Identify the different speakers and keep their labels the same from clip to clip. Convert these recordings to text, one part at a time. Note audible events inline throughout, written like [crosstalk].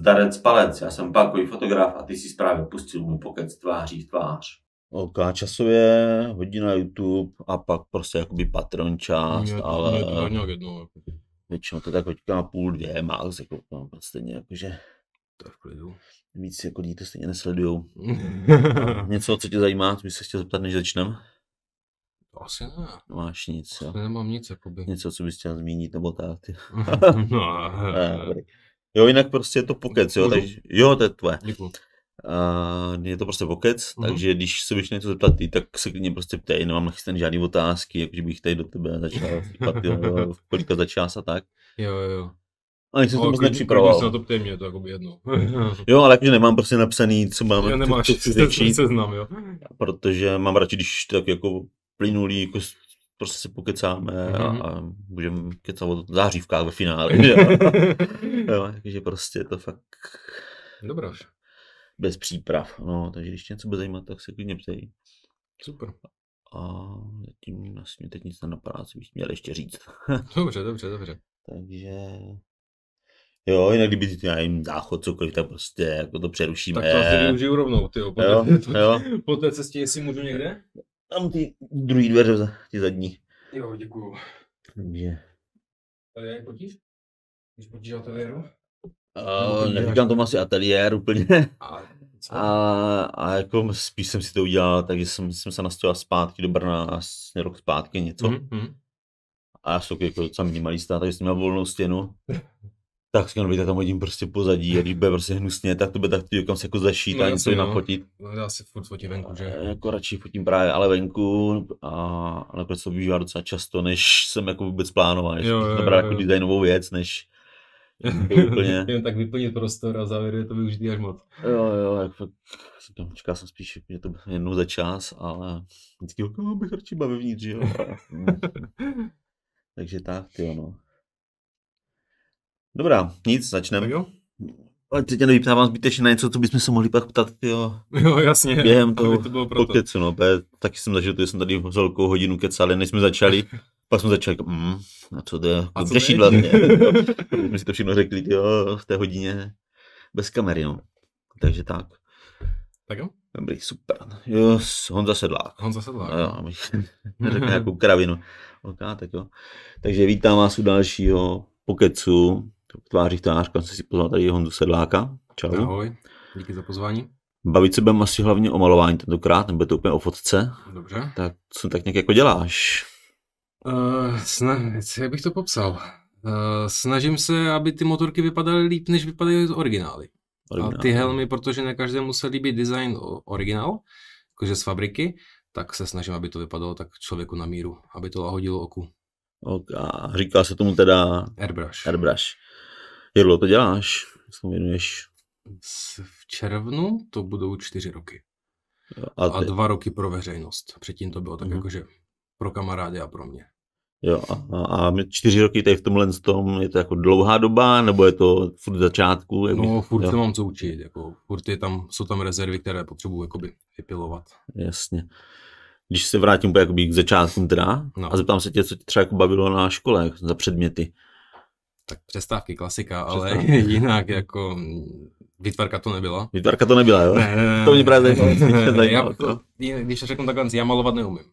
Speaker 1: zdarec palec, já jsem pákový fotograf a ty si právě pustil můj pokec tváří v tvář. OK, časově hodina YouTube a pak prostě jakoby patron část, mě, ale... to nějak jako. Většinou to tak hoďka na půl, dvě, max, jako no, prostě jakože... To je v klidu. Víc jako lidi to stejně nesledujou. [laughs] Něco, co tě zajímá, co bys se chtěl zeptat, než začneme? Asi ne. No, máš nic, Asi jo. nemám nic, jakoby. Něco, co bys chtěl zmínit, nebo tak, ty. [laughs] [laughs] no, ne, ne. Jo, jinak prostě je to pokec, jo, takže, jo, to je tvoje. Děkuji. Uh, je to prostě pokec, uh-huh. takže když se budeš něco zeptat ty, tak se klidně prostě ptej, nemám nachystané žádné otázky, jakože bych tady do tebe začal sypat, [laughs] kolika za čas a tak. Jo, jo. A jsem to moc nepřipravoval. se na to ptej mě,
Speaker 2: to jako by jedno. [laughs]
Speaker 1: jo, ale jakože nemám prostě napsaný, co mám. Jo, nemáš, co chci [laughs] řečit, seznam, jo. Protože mám radši, když tak jako plynulý, jako prostě se pokecáme mm-hmm. a, mhm. a můžeme kecat o zářívkách ve finále. Jo, takže prostě to fakt... Dobrá. Bez příprav, no, takže když něco bude zajímat, tak se klidně ptej. Super. A zatím vlastně teď nic nenapadá, co bych měl ještě říct.
Speaker 2: [laughs] dobře, dobře, dobře. Takže...
Speaker 1: Jo, jinak kdyby já jim záchod cokoliv, tak prostě jako to přerušíme. Tak to asi využiju rovnou, ty po, jo, té, jo.
Speaker 2: po té cestě, jestli můžu někde? Tam ty
Speaker 1: druhý dveře, ty zadní.
Speaker 2: Jo, děkuju. Takže. A jak potíš? Když potíš ateliéru?
Speaker 1: Uh, neříkám tomu asi ateliér úplně. A, a, a jako spíš jsem si to udělal, takže jsem, jsem se nastěhoval zpátky do Brna asi rok zpátky něco. Mm-hmm. A já jsem jako docela minimalista, takže jsem měl volnou stěnu. [laughs] tak jsem měl tam hodím prostě pozadí a když bude prostě hnusně, tak to bude tak kam se jako zašít no, a něco jinak no. fotit.
Speaker 2: No, já si furt fotím venku, že? A,
Speaker 1: eh, jako radši fotím právě ale venku a nakonec to bývá docela často, než jsem jako vůbec plánoval. Jo, jo, jo, jo. jako designovou věc, než [laughs] úplně.
Speaker 2: Jen tak vyplnit prostor a závěr je to využitý až moc.
Speaker 1: Jo, jo, jak fakt, čekal jsem spíš že to jednou za čas, ale vždycky no, bych radši vnitř, jo. [laughs] Takže tak, ty ono. Dobrá, nic, začneme. Tak jo. Ale teď nevyptávám zbytečně na něco, co bychom se mohli pak ptat, jo. [laughs] Jo, jasně. Během toho to bylo proto. pokecu, no, taky jsem zažil, že jsem tady v velkou hodinu kecali, než jsme začali. Pak jsme začali, jako, mm, a co to je, a co řešit vlastně. My si to všechno řekli, jo, v té hodině, bez kamery, no. Takže tak. Tak jo. Dobrý, super. Jo, Honza Sedlák. Honza Sedlák. No, jo, abych [laughs] neřekl nějakou kravinu. Ok, tak jo. Takže vítám vás u dalšího pokecu. Tváří v tvář, jsem si pozval tady Honzu Sedláka. Čau. Ahoj,
Speaker 2: díky za pozvání.
Speaker 1: Bavit se budeme asi hlavně o malování tentokrát, nebo to úplně o fotce. Dobře. Tak co tak nějak jako děláš?
Speaker 2: Uh, sna- jak bych to popsal? Uh, snažím se, aby ty motorky vypadaly líp, než vypadají originály. Originály. A ty no. helmy, protože na každém musel líbit design originál, jakože z fabriky, tak se snažím, aby to vypadalo tak člověku na míru, aby to lahodilo oku.
Speaker 1: Ok, a říká se tomu teda... Airbrush. Airbrush. Jirlo, to děláš? věnuješ? V
Speaker 2: červnu to budou čtyři roky.
Speaker 1: A, ty... a dva roky
Speaker 2: pro veřejnost. Předtím to bylo tak mm-hmm. jakože pro kamarády a pro mě.
Speaker 1: Jo, a, a čtyři roky tady v tomhle tom, je to jako dlouhá doba, nebo je to furt začátku? Jak no, furt jo. se mám co
Speaker 2: učit, jako furt je tam, jsou tam rezervy, které potřebuji jakoby vypilovat.
Speaker 1: Jasně. Když se vrátím jakoby k začátku teda no. a zeptám se tě, co tě třeba jako bavilo na škole jako za předměty.
Speaker 2: Tak přestávky, klasika, přestávky. ale [laughs] jinak jako Výtvarka to nebyla. Výtvarka to nebyla, jo? Ne, ne, ne. To mě právě ne, ne, ne, když to řeknu takhle, já malovat neumím.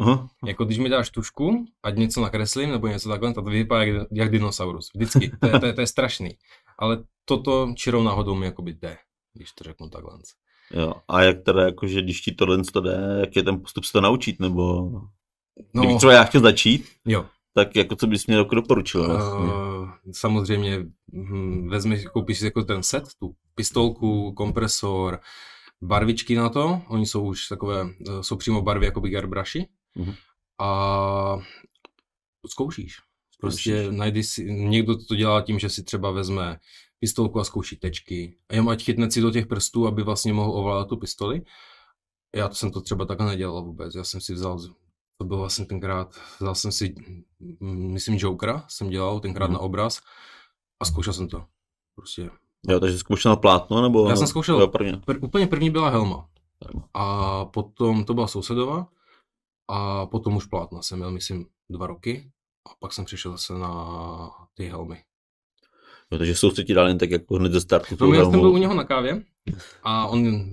Speaker 2: Aha. Jako když mi dáš tušku, ať něco nakreslím nebo něco takhle, tak vypadá jak, jak dinosaurus. Vždycky. To je, to, je, to je strašný. Ale toto čirou náhodou mi jakoby jde, když to řeknu takhle.
Speaker 1: Jo. A jak teda, jakože když ti tohle to jde, jak je ten postup se to naučit, nebo... No, Kdybych třeba já chtěl začít, jo. tak jako co bys mě jako doporučil eh, vlastně?
Speaker 2: Uh, samozřejmě hm, vezmeš, koupíš jako ten set, tu pistolku, kompresor, barvičky na to, oni jsou už takové, eh, jsou přímo barvy jakoby garbrushi, Mm-hmm. A zkoušíš. Prostě najdi si, někdo to dělá tím, že si třeba vezme pistolku a zkouší tečky. A jenom ať chytne si do těch prstů, aby vlastně mohl ovládat tu pistoli. Já to jsem to třeba takhle nedělal vůbec. Já jsem si vzal, to byl vlastně tenkrát, vzal jsem si, myslím, Jokera jsem dělal tenkrát mm-hmm. na obraz a zkoušel jsem to. Prostě
Speaker 1: Jo, takže zkoušel plátno, nebo? Já jsem zkoušel, pr-
Speaker 2: úplně první byla helma. A potom to byla sousedová a potom už plátna jsem měl, myslím, dva roky. A pak jsem přišel zase na ty helmy.
Speaker 1: No, takže se ti dal jen tak jako hned ze startu. No, já jsem byl u něho
Speaker 2: na kávě a on,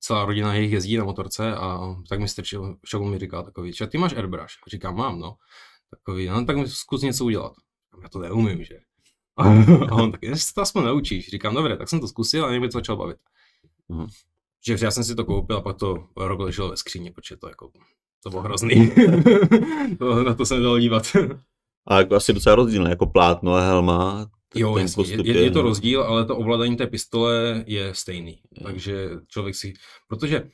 Speaker 2: celá rodina jejich jezdí na motorce a tak mi strčil, šel mi říkal takový, že ty máš airbrush? Říkám, mám, no. Takový, no tak mi zkus něco udělat. Já to neumím, že?
Speaker 1: A, [laughs] a on tak,
Speaker 2: se to aspoň naučíš. Říkám, dobře, tak jsem to zkusil a někdy to začal bavit. Mm. Že já jsem si to koupil a pak to rok leželo ve skříně, protože to jako to bylo hrozný. [laughs] to, na to jsem dal dívat.
Speaker 1: A jako asi docela rozdíl, jako plátno a helma. Jo, ten jasný, je, je, je to
Speaker 2: rozdíl, ale to ovládání té pistole je stejný. Je. Takže člověk si, protože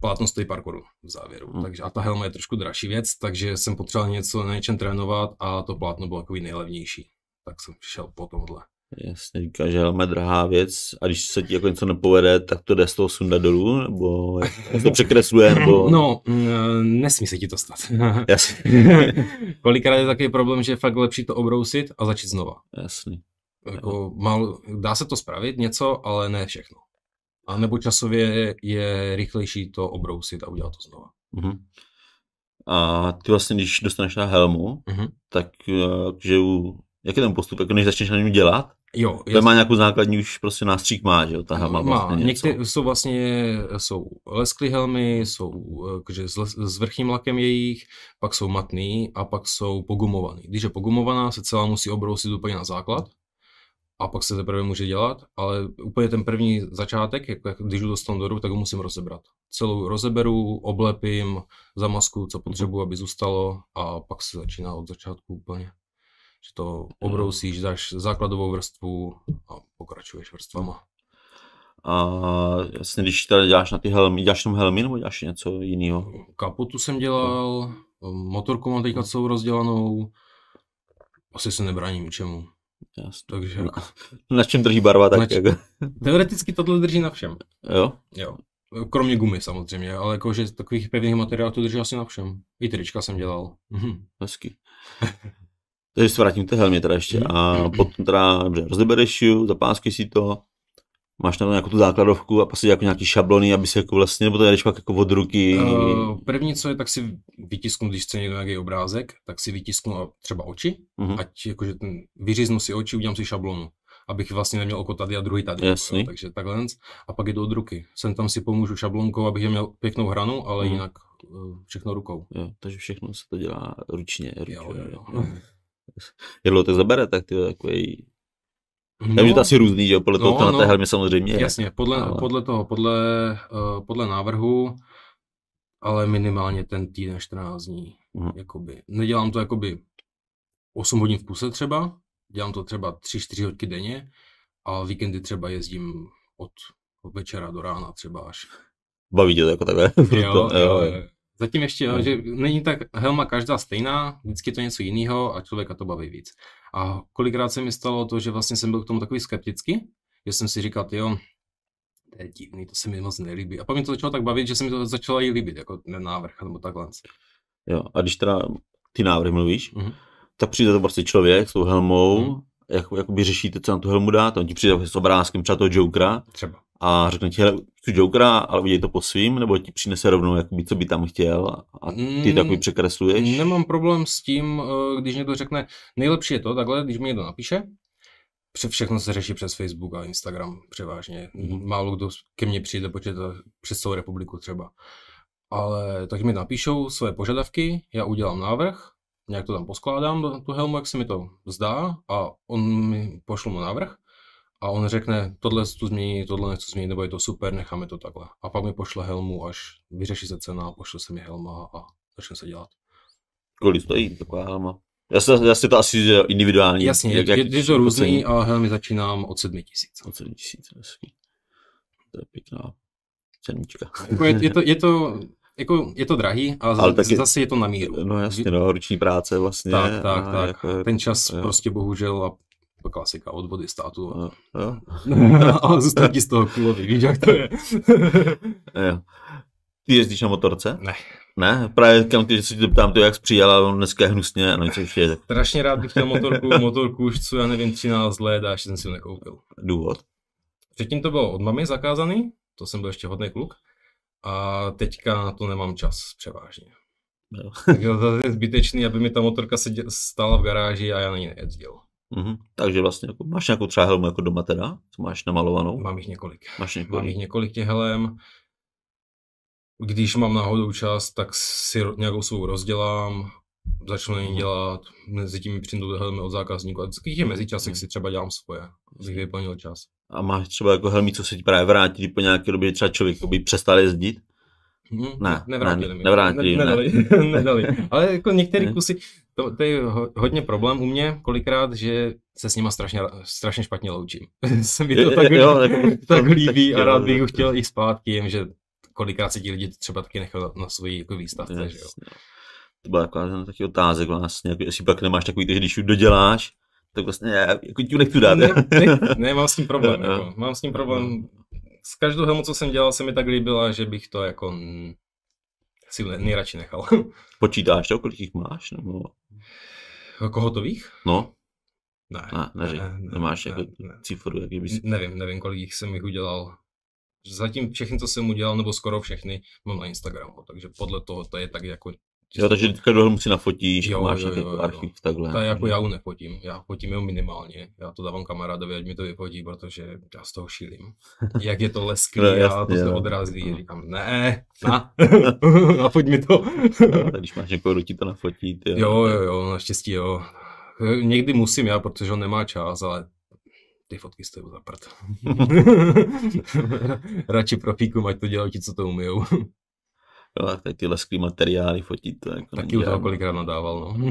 Speaker 2: plátno stojí pár korun v závěru. Hmm. Takže, a ta helma je trošku dražší věc, takže jsem potřeboval něco na něčem trénovat a to plátno bylo takový nejlevnější. Tak jsem šel po tomhle.
Speaker 1: Jasně, říká, že helma je drahá věc a když se ti jako něco nepovede, tak to jde z toho sundat dolů, nebo to překresluje, nebo... [clears throat] No,
Speaker 2: mm, eh, nesmí se ti to stát. [laughs] Jasně. [laughs]
Speaker 1: Kolikrát je takový problém, že
Speaker 2: je fakt lepší to obrousit a začít znova. Jasně. Jako, mal, dá se to spravit něco, ale ne všechno. A nebo časově je rychlejší to obrousit a udělat
Speaker 1: to znova. Mm-hmm. A ty vlastně, když dostaneš na helmu, mm-hmm. tak eh, že u jak je ten postup, jako než začneš na něm dělat? Jo. To má nějakou základní, už prostě nástřík má, že jo, ta helma má. Vlastně Některé
Speaker 2: jsou vlastně, jsou lesklý helmy, jsou že s, les, s vrchním lakem jejich, pak jsou matný a pak jsou pogumovaný. Když je pogumovaná, se celá musí obrousit úplně na základ a pak se teprve může dělat, ale úplně ten první začátek, jak, jak když jdu do standardu, tak ho musím rozebrat. Celou rozeberu, oblepím, zamasku, co potřebuji, aby zůstalo a pak se začíná od začátku úplně
Speaker 1: že to obrousíš, dáš základovou vrstvu a pokračuješ vrstvama. A jasně, když tady děláš na ty helmy, děláš tam helmy nebo děláš něco jiného?
Speaker 2: Kapotu jsem dělal, motorku mám teďka celou rozdělanou, asi se nebráním ničemu. Jasně. Takže...
Speaker 1: Na, čem drží barva? Tak na jako...
Speaker 2: Teoreticky tohle drží na všem. Jo? Jo. Kromě gumy samozřejmě, ale jakože takových pevných materiálů to drží asi na všem. I trička jsem dělal.
Speaker 1: Mhm. Hezky. [laughs] Takže se vrátím k té helmě teda ještě mhm. a potom teda dobře, rozebereš ju, zapáskuj si to, máš tam nějakou tu základovku a prostě jako nějaký šablony, aby si jako vlastně, nebo to jdeš pak jako od ruky? Uh,
Speaker 2: první, co je, tak si vytisknu, když chce někdo nějaký obrázek, tak si vytisknu třeba oči, uh-huh. ať jakože ten, vyříznu si oči, udělám si šablonu abych vlastně neměl oko tady a druhý tady. Jasný. Jo, takže takhle. A pak jdu od ruky. Sem tam si pomůžu šablonkou, abych měl pěknou hranu, ale mm. jinak
Speaker 1: eh, všechno rukou. Jo, takže všechno se to dělá ručně. ručně jo, jo, jo. jo. [laughs] Jedlo to zabere, tak ty takový No, to asi různý, že jo, podle no, toho, no, na té no, helmě samozřejmě je. Jasně, podle, ale...
Speaker 2: podle toho, podle, uh, podle návrhu, ale minimálně ten týden 14 dní, uh-huh. jakoby. Nedělám to jakoby 8 hodin v kuse třeba, dělám to třeba 3-4 hodky denně a víkendy třeba jezdím od, od večera do rána třeba až.
Speaker 1: Baví tě to jako takhle? Jo, [laughs] jo, jo. jo.
Speaker 2: Zatím ještě, no. že není tak helma každá stejná, vždycky to něco jiného a člověka to baví víc. A kolikrát se mi stalo to, že vlastně jsem byl k tomu takový skeptický, že jsem si říkal, jo, to je divný, to se mi moc nelíbí. A pak mi to začalo tak bavit, že se mi to začalo i líbit, jako ten návrh nebo takhle.
Speaker 1: Jo, a když teda ty návrhy mluvíš, mm-hmm. tak přijde to prostě člověk s tou helmou, mm-hmm. jak, jakoby řešíte, co na tu helmu dát, on ti přijde s obrázkem třeba toho Jokera. Třeba a řekne ti, hele, chci Jokera, ale udělej to po svým, nebo ti přinese rovnou, jakoby, co by tam chtěl a ty takový mm, překresluješ? Nemám problém s
Speaker 2: tím, eh, když někdo řekne, nejlepší je to takhle, když mi někdo napíše, všechno se řeší přes Facebook a Instagram převážně. Mm-hmm. Málo kdo ke mně přijde to přes celou republiku třeba. Ale tak mi napíšou své požadavky, já udělám návrh, nějak to tam poskládám, tu helmu, jak se mi to zdá, a on mi pošlu mu návrh a on řekne, tohle tu změní, tohle nechci změnit, nebo je to super, necháme to takhle. A pak mi pošle helmu, až vyřeší se cena, pošle se mi helma a začne se dělat.
Speaker 1: Kolik stojí taková helma? Já si to asi individuální. Jasně, jak, jak, je, je to různý
Speaker 2: a helmy začínám od 7 tisíc. Od 7 tisíc,
Speaker 1: hezký. To je pěkná cenička. Jako je, je, to, je
Speaker 2: to jako je to drahý, ale, ale taky, zase
Speaker 1: je to na míru. No jasně, no, ruční práce vlastně. Tak, tak, tak. Jako,
Speaker 2: ten čas jo. prostě bohužel a jako klasika, odvody státu. No, no. [laughs] A, a zůstat ti z toho kulový, víš, jak to je. [laughs]
Speaker 1: Ty jezdíš na motorce? Ne. Ne, právě kam ty, že se tě ptám, to jak jsi přijel, ale dneska je hnusně a nevím, co ještě je.
Speaker 2: Strašně rád bych chtěl motorku, motorku už co, já nevím, 13 let a ještě jsem si ho nekoupil. Důvod? Předtím to bylo od mamy zakázaný, to jsem byl ještě hodný kluk. A teďka na to nemám čas převážně. No. Takže to je zbytečný, aby mi ta motorka stála v garáži a já na ní nejezdil.
Speaker 1: Mm-hmm. Takže vlastně jako, máš nějakou třeba helmu jako doma teda, co máš namalovanou? Mám jich několik. Máš několik. Mám jich
Speaker 2: několik těch helem. Když mám náhodou čas, tak si nějakou svou rozdělám, začnu na ní mhm. dělat, mezi tím přijdu helmy od zákazníků. A takových je mezičasek mm. si třeba dělám svoje, abych vyplnil čas.
Speaker 1: A máš třeba jako helmy, co se ti právě vrátí po nějaké době, třeba člověk by přestal jezdit? Hmm, ne, nevrátili. Ne, mi. nevrátili. Ne, nedali, ne. [laughs] nedali. Ale jako některé
Speaker 2: kusy, to, to je hodně problém u mě kolikrát, že se s nima strašně, strašně špatně loučím. [laughs] se mi to tak, jo, [laughs] jako tak, tak líbí tak, a rád bych chtěl i zpátky, jen, že kolikrát se ti lidi třeba taky nechal na,
Speaker 1: svoji jako výstavce. Yes. Že jo. To byla jako, taky otázek vlastně, jako jestli pak nemáš takový, že když už doděláš, tak vlastně já jako ti nechci dát. Ne, ne, ne, mám s tím problém. Jako. Mám s tím
Speaker 2: problém no z každou helmu, co jsem dělal, se mi tak líbila, že bych to jako m, si nejradši nechal. [laughs]
Speaker 1: Počítáš to, kolik jich máš? Nebo... Jako hotových? No. Ne, ne, ne, ne, ne, nemáš ne, jako ne, cifru, jaký bys... Nevím,
Speaker 2: nevím, kolik jich jsem jich udělal. Zatím všechny, co jsem udělal, nebo skoro všechny, mám na Instagramu, takže podle toho to je tak jako
Speaker 1: Jo, takže teďka do si nafotíš, jo, máš jo, jo, jo, archiv jo. takhle. Tak jako mhm. já ho
Speaker 2: nefotím, já fotím jenom minimálně. Já to dávám kamarádovi, ať mi to vyfotí, protože já z toho šílim. Jak je to lesklý [laughs] no, to se no. odrazí. No. Říkám, ne, na, nafoť [laughs] [laughs] mi to.
Speaker 1: no, tak když máš
Speaker 2: někoho, ti to nafotí. Ty, jo. jo, jo, jo, no, naštěstí jo. Někdy musím já, protože on nemá čas, ale ty fotky stojí za prd.
Speaker 1: Radši profíkům, ať to dělají ti, co to umějou jo, tak ty lesklý materiály fotit, to jako Taky u toho kolikrát nadával, no.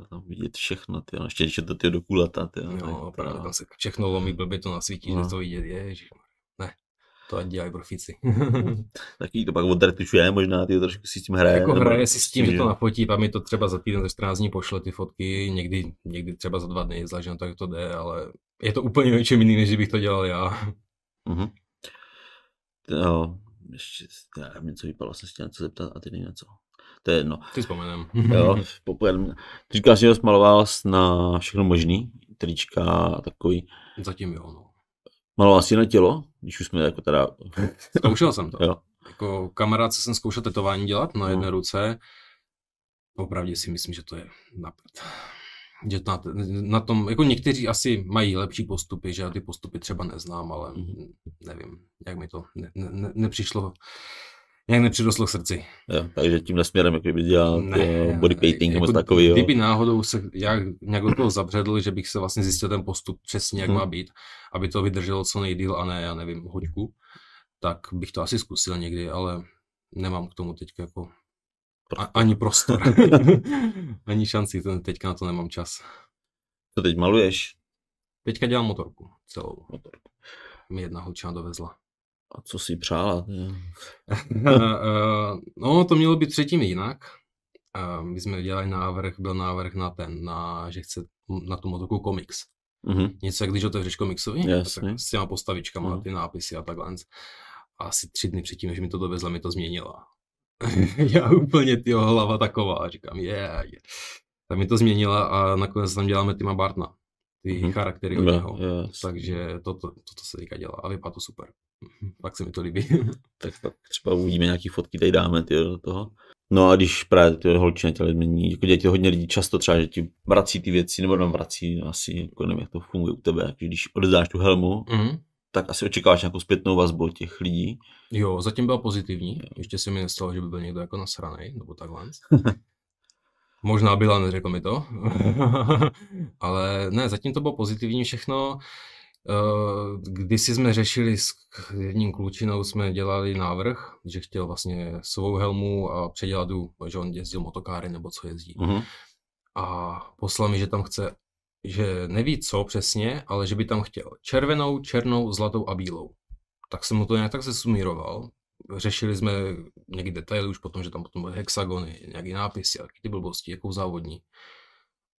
Speaker 1: [laughs] tam vidět všechno, ty jo. No, ještě když je to ty do kulata, ty jo. No, právě tam se všechno lomí, blbě to nasvítí, no. že to vidět, že. Ne, to ani dělají profici. [laughs] Taky to pak odretušuje, možná ty trošku si s tím hraje. Jako hraje si s tím, že to nafotí,
Speaker 2: a mi to třeba za týden, za 14 dní pošle ty fotky, někdy, někdy třeba za dva dny, zvlášť no, tak to jde, ale je to úplně něčem jiný, než bych to dělal já.
Speaker 1: Mm-hmm. No, ještě, já nevím, něco vypadalo, jsem se chtěl něco zeptat a ty nevím co. To je jedno. Ty vzpomenem. jo, [laughs] popojedem. říkáš, že ho maloval na všechno možný, trička a takový.
Speaker 2: Zatím jo, no.
Speaker 1: Maloval jsi na tělo, když už jsme jako teda... [laughs] Zkoušel jsem to. Jo.
Speaker 2: Jako kamarád, jsem zkoušel tetování dělat na no. jedné no. ruce, Opravdě si myslím, že to je napad že na, na tom, jako někteří asi mají lepší postupy, že já ty postupy třeba neznám, ale mhm. nevím, jak mi to ne, ne,
Speaker 1: nepřišlo, jak nepřidoslo k srdci. Jo, takže tím nesměrem, jak by dělal ne, painting nebo jako takový. Jo. Kdyby
Speaker 2: náhodou se já nějak do toho zabředl, že bych se vlastně zjistil ten postup přesně, jak hmm. má být, aby to vydrželo co nejdýl a ne, já nevím, hoďku, tak bych to asi zkusil někdy, ale nemám k tomu teď jako prostor. A, ani prostor. ani [laughs] šanci, teďka na to nemám čas.
Speaker 1: Co teď maluješ? Teďka
Speaker 2: dělám motorku celou. Motorku. Mi jedna holčina dovezla.
Speaker 1: A co si přála? [laughs]
Speaker 2: no, to mělo být předtím jinak. My jsme dělali návrh, byl návrh na ten, na, že chce na tu motorku komiks. Mm-hmm. Něco, jak když otevřeš komiksový, yes, tak s těma postavičkama, mm-hmm. ty nápisy a takhle. A asi tři dny předtím, než mi to dovezla, mi to změnila. [laughs] já úplně, ty hlava taková, a říkám, je, yeah, yeah. Tak mi to změnila a nakonec tam děláme Tima Bartna, ty mm-hmm. charaktery od něho. Yeah. Takže toto, to, to se teďka dělá a
Speaker 1: vypadá to super. Pak [laughs] se mi to líbí. [laughs] tak pak třeba uvidíme nějaký fotky, tady dáme ty do toho. No a když právě ty holčiny těle mění, jako děti hodně lidí často třeba, že ti vrací ty věci, nebo nám no, vrací, asi, jako nevím, jak to funguje u tebe, když odezdáš tu helmu, mm-hmm tak asi očekáváš nějakou zpětnou vazbu od těch lidí. Jo, zatím byla pozitivní. Ještě se mi nestalo, že by byl někdo jako
Speaker 2: nasranej, nebo takhle. [laughs] Možná byla, neřekl mi to. [laughs] Ale ne, zatím to bylo pozitivní všechno. Eh, Když jsme řešili s jedním klučinou, jsme dělali návrh, že chtěl vlastně svou helmu a předělat že on jezdil motokáry nebo co jezdí. Mm-hmm. A poslal mi, že tam chce že neví co přesně, ale že by tam chtěl červenou, černou, zlatou a bílou. Tak jsem mu to nějak tak zesumíroval. Řešili jsme někdy detaily už potom, že tam potom byly hexagony, nějaký nápisy, jaký ty blbosti, jakou závodní.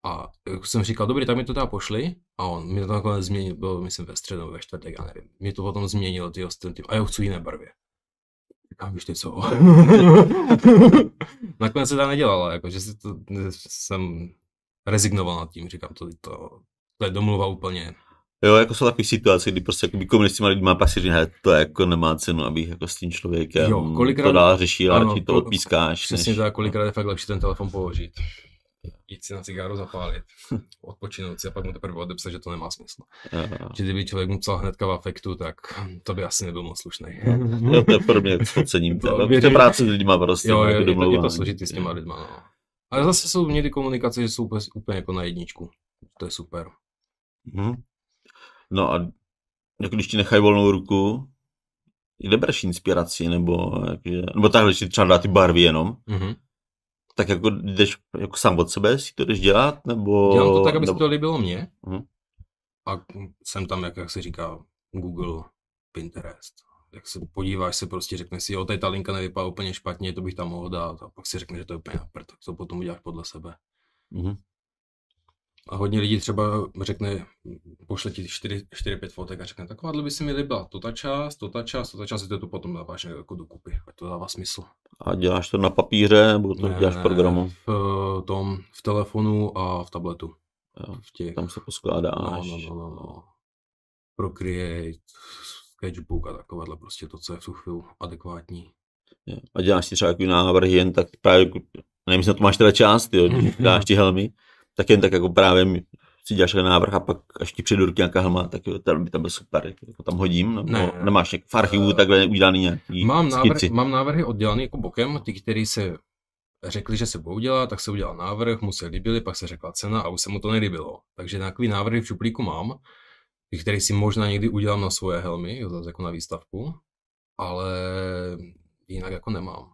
Speaker 2: A jsem říkal, dobrý, tak mi to teda pošli. A on mi to nakonec změnil, bylo myslím ve středu, ve čtvrtek, já nevím. Mě to potom změnilo ty ostatní a já chci jiné barvě. Říkám, víš ty co? [laughs] nakonec se to nedělalo, jako, že si to, jsem rezignoval nad tím, říkám, to, to, to je domluva úplně.
Speaker 1: Jo, jako jsou takové situace, kdy prostě jako komunikuje s těma lidma, pak si říká, to jako nemá cenu, abych jako s tím člověkem jo, kolikrát, to dál řešil, ale ti to odpískáš. Přesně než... tak, no. kolikrát je fakt
Speaker 2: lepší ten telefon položit. Jít si na cigáru zapálit, [laughs] odpočinout si a pak mu teprve odepsat, že to nemá smysl. Aha. Že kdyby člověk mu psal hnedka v afektu, tak to by asi nebyl moc slušný. [laughs] jo, to je pro mě co cením. to, to práce s lidma prostě. Jo, jo, je, to, je to složitý s těma lidma. No. Ale zase jsou mě ty komunikace, že jsou úplně, úplně jako na jedničku. To je super.
Speaker 1: Hmm. No a jako když ti nechají volnou ruku, kde bereš inspiraci, nebo, jakže, nebo takhle, když třeba dá ty barvy jenom, mm-hmm. tak jako jdeš jako sám od sebe, si to jdeš dělat, nebo... Dělám to tak, aby nebo... se to líbilo mně. Mm-hmm.
Speaker 2: A jsem tam, jak, jak se říká, Google, Pinterest jak se podíváš, se prostě řekne si, jo, tady ta linka nevypadá úplně špatně, to bych tam mohl dát a pak si řekne, že to je úplně prd, tak to potom uděláš podle sebe. Mm-hmm. A hodně lidí třeba řekne, pošle ti 4-5 fotek a řekne, takováhle by si mi líbila, to ta část, to ta část, to ta část, ty to potom dáváš jako dokupy, ať to dává smysl.
Speaker 1: A děláš to na papíře, nebo to ne, děláš v programu?
Speaker 2: V eh, tom, v telefonu a v tabletu. Jo, v těch... Tam se poskládáš. No, no, no, no, no. Procreate, sketchbook a takovéhle, prostě to, co je v tu chvíli adekvátní.
Speaker 1: A děláš si třeba jaký návrhy, jen tak právě, nevím, na to máš teda část, [laughs] ty, dáš ti helmy, tak jen tak jako právě si děláš návrh a pak až ti přijde do ruky nějaká helma, tak jo, tam by tam byl super, jako, jako tam hodím, nebo ne, nemáš jak v archivu uh, takhle udělaný nějaký mám, návrh, mám návrhy oddělaný jako bokem, ty, který
Speaker 2: se řekli, že se budou dělat, tak se udělal návrh, mu se líbili, pak se řekla cena a už se mu to nelíbilo. Takže takový návrhy v šuplíku mám, který si možná někdy udělám na svoje helmy, jako na výstavku, ale jinak jako nemám.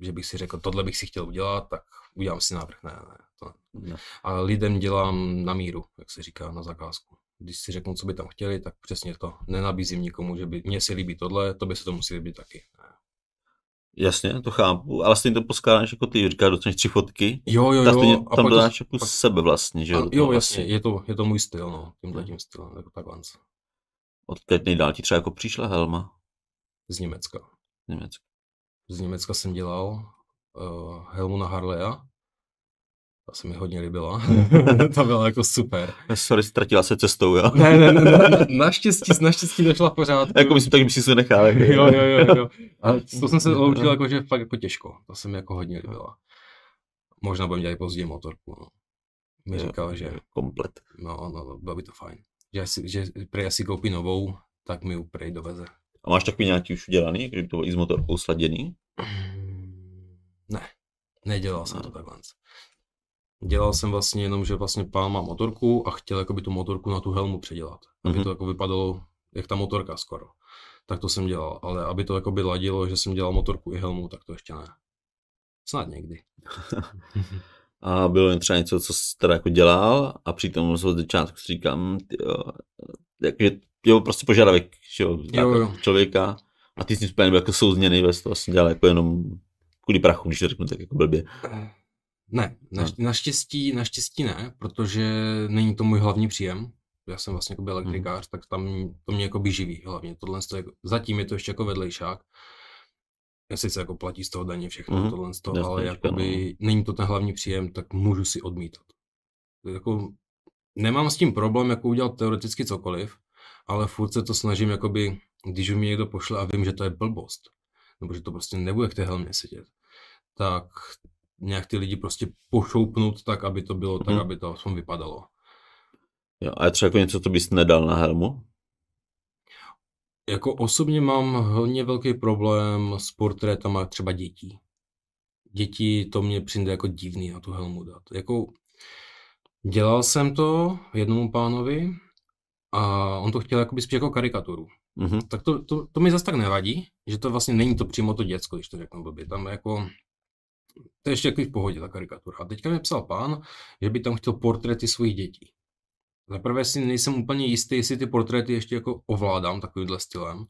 Speaker 2: Že bych si řekl, tohle bych si chtěl udělat, tak udělám si návrh. Ne, ne, to ne. A lidem dělám na míru, jak se říká, na zakázku. Když si řeknu, co by tam chtěli, tak přesně to. Nenabízím nikomu, že by mně se líbí tohle, to by se to musí líbit taky. Ne.
Speaker 1: Jasně, to chápu, ale stejně to poskládáš jako ty, říkáš, dostaneš tři fotky, jo, jo, jo, stejně tam a tam dodáš to, jako pak... sebe vlastně, že jo? Jo, jasně, vlastně. je
Speaker 2: to, je to můj styl, no, tímhle hmm. tím stylem, jako takhle.
Speaker 1: Odkud nejdál ti
Speaker 2: třeba jako přišla helma? Z Německa. Z Německa. Z Německa jsem dělal uh, helmu na Harleya, to se mi hodně líbilo. [laughs] To
Speaker 1: bylo jako super. Sorry, ztratila se cestou, jo? ne, ne, ne, ne, na,
Speaker 2: naštěstí, naštěstí došla pořád. jako myslím, tak si se nechal. jo, jo, jo, jo. A to jsem se [laughs] no. loučil jako, že fakt jako těžko. To se mi jako hodně líbilo. Možná budeme dělat později motorku. No. Mi říkal, že... Komplet. No, no, no, bylo by to fajn. Že, si, že prej asi koupí novou, tak mi ji prej doveze.
Speaker 1: A máš takový nějaký už udělaný, že by to bylo i s motorkou sladěný? Ne,
Speaker 2: nedělal jsem no. to takhle dělal jsem
Speaker 1: vlastně jenom, že vlastně pán
Speaker 2: má motorku a chtěl jakoby tu motorku na tu helmu předělat, aby mm-hmm. to jako vypadalo jak ta motorka skoro. Tak to jsem dělal, ale aby to jako by ladilo, že jsem dělal motorku i helmu, tak to ještě ne. Snad někdy.
Speaker 1: [laughs] a bylo jen třeba něco, co jsi teda jako dělal a přitom od začátku si říkám, tyjo, jakže je prostě požadavek že jo, jo, jo. člověka a ty jsi tím spojený jako souzněný, vlastně dělal jako jenom kvůli prachu, když to řeknu tak jako blbě. Eh,
Speaker 2: ne, no. naš, ne. Naštěstí, naštěstí ne, protože není to můj hlavní příjem. Já jsem vlastně jako elektrikář, hmm. tak tam to mě jako živí hlavně. Tohle je, jako, zatím je to ještě jako vedlejšák. Já sice jako platí z toho daně všechno, hmm. tohle z toho, Jasně, ale jakoby, no. není to ten hlavní příjem, tak můžu si odmítat. Jako, nemám s tím problém jako udělat teoreticky cokoliv, ale furt se to snažím, jakoby, když mi někdo pošle a vím, že to je blbost, nebo že to prostě nebude v té helmě sedět, tak nějak ty lidi prostě pošoupnout tak, aby to bylo, tak, hmm. aby to aspoň vypadalo.
Speaker 1: Jo, a třeba jako něco, co bys nedal na helmu?
Speaker 2: Jako osobně mám hodně velký problém s portrétama třeba dětí. Děti, to mě přijde jako divný na tu helmu dát. Jako dělal jsem to jednomu pánovi a on to chtěl spíš jako karikaturu. Mm-hmm. Tak to, to, to mi zase tak nevadí, že to vlastně není to přímo to děcko, když to řeknu blbě. Tam jako to je ještě takový v pohodě, ta karikatura. A teďka mi psal pán, že by tam chtěl portréty svých dětí. Za prvé si nejsem úplně jistý, jestli ty portréty ještě jako ovládám takovýmhle stylem.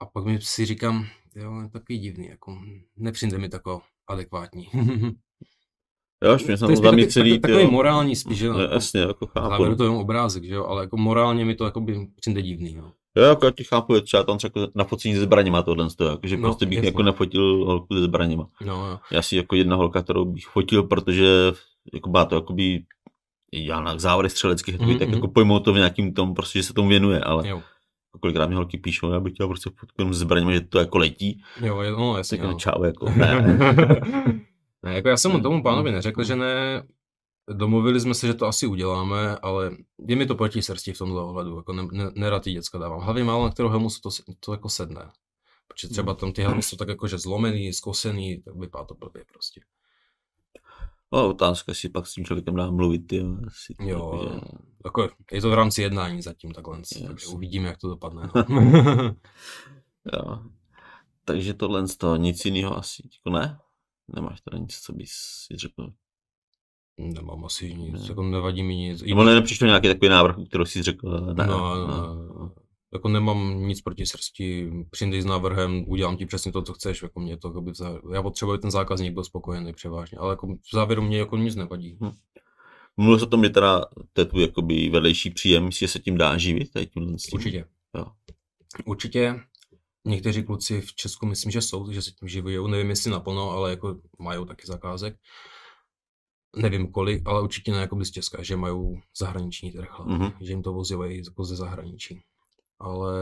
Speaker 2: A pak mi si říkám, jo, je takový divný, jako nepřijde mi tako adekvátní. [laughs] Jo, mě to je celý, tak, takový jo. morální spíš, že jo. Jasně, jako chápu. Závěru to jenom obrázek, že jo, ale jako morálně mi to jako by přijde divný, jo.
Speaker 1: Jo, jako já ti chápu, že třeba tam jako na focení se zbraněma tohle z toho, že no, prostě bych jasný. jako nefotil holku se zbraněma. No, jo. Já si jako jedna holka, kterou bych fotil, protože jako má to jakoby, já na závody střeleckých, mm, mm-hmm. tak mhm, jako mhm. pojmou to v nějakým tom, prostě, že se tomu věnuje, ale jo. kolikrát mi holky píšou, já bych chtěl prostě fotku jenom zbraněma, že to jako letí. Jo, no, jasně, tak jako jo. Čau, jako, [laughs] ne.
Speaker 2: Ne, jako já jsem mu hmm. tomu pánovi hmm. neřekl, že hmm. ne, domluvili jsme se, že to asi uděláme, ale je mi to proti srsti v tomhle ohledu, jako ne, ne, nerad ty děcka dávám. Hlavně málo, na kterou helmu se to, to jako sedne. Protože třeba tam ty helmy jsou tak jako, že zlomený, zkosený, tak vypadá to blbě prostě.
Speaker 1: No, otázka, jestli pak s tím člověkem dá mluvit, ty. Asi to, jo, jako, že... jako je to v rámci jednání
Speaker 2: zatím takhle, Jasný. takže uvidíme, jak to dopadne. No.
Speaker 1: [laughs] jo. Takže tohle z toho, nic jiného asi, jako ne? Nemáš teda nic, co bys řekl. Nemám asi nic, ne. jako nevadí mi
Speaker 2: nic. Nebo ne, nepřišel nějaký
Speaker 1: takový návrh, který jsi
Speaker 2: řekl, ne, no, ne. ne. No. Jako nemám nic proti srsti, přijde s návrhem, udělám ti přesně to, co chceš, jako mě to, jako by, já potřebuji ten zákazník byl spokojený převážně, ale jako v závěru mě jako nic nevadí.
Speaker 1: Hm. Mluvil se o tom, že teda to je tvůj vedlejší příjem, že se tím dá živit? Tady tím Určitě.
Speaker 2: Jo. Určitě. Někteří kluci v Česku myslím, že jsou, že se tím živí. Nevím, jestli naplno, ale jako mají taky zakázek. Nevím kolik, ale určitě ne jako z Česka, že mají zahraniční trh, mm-hmm. že jim to vozívají jako ze zahraničí. Ale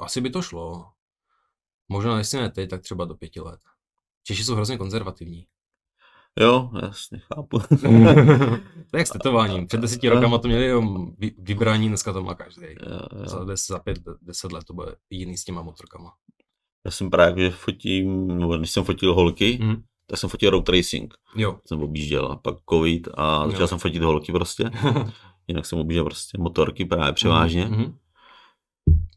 Speaker 2: asi by to šlo. Možná jestli ne teď, tak třeba do pěti let. Češi jsou hrozně konzervativní. Jo, jasně, chápu. to [laughs] jak s tetováním.
Speaker 1: Před deseti rokama to měli jo,
Speaker 2: vybraní, dneska to má každý. Jo, jo. Za, des, za pět, deset let to bude jiný s těma motorkama.
Speaker 1: Já jsem právě, že fotím, nebo než jsem fotil holky, mm. tak jsem fotil road racing. Jo. Jsem objížděl a pak covid a začal jo. jsem fotit holky prostě. [laughs] Jinak jsem objížděl prostě motorky právě převážně. Mm-hmm.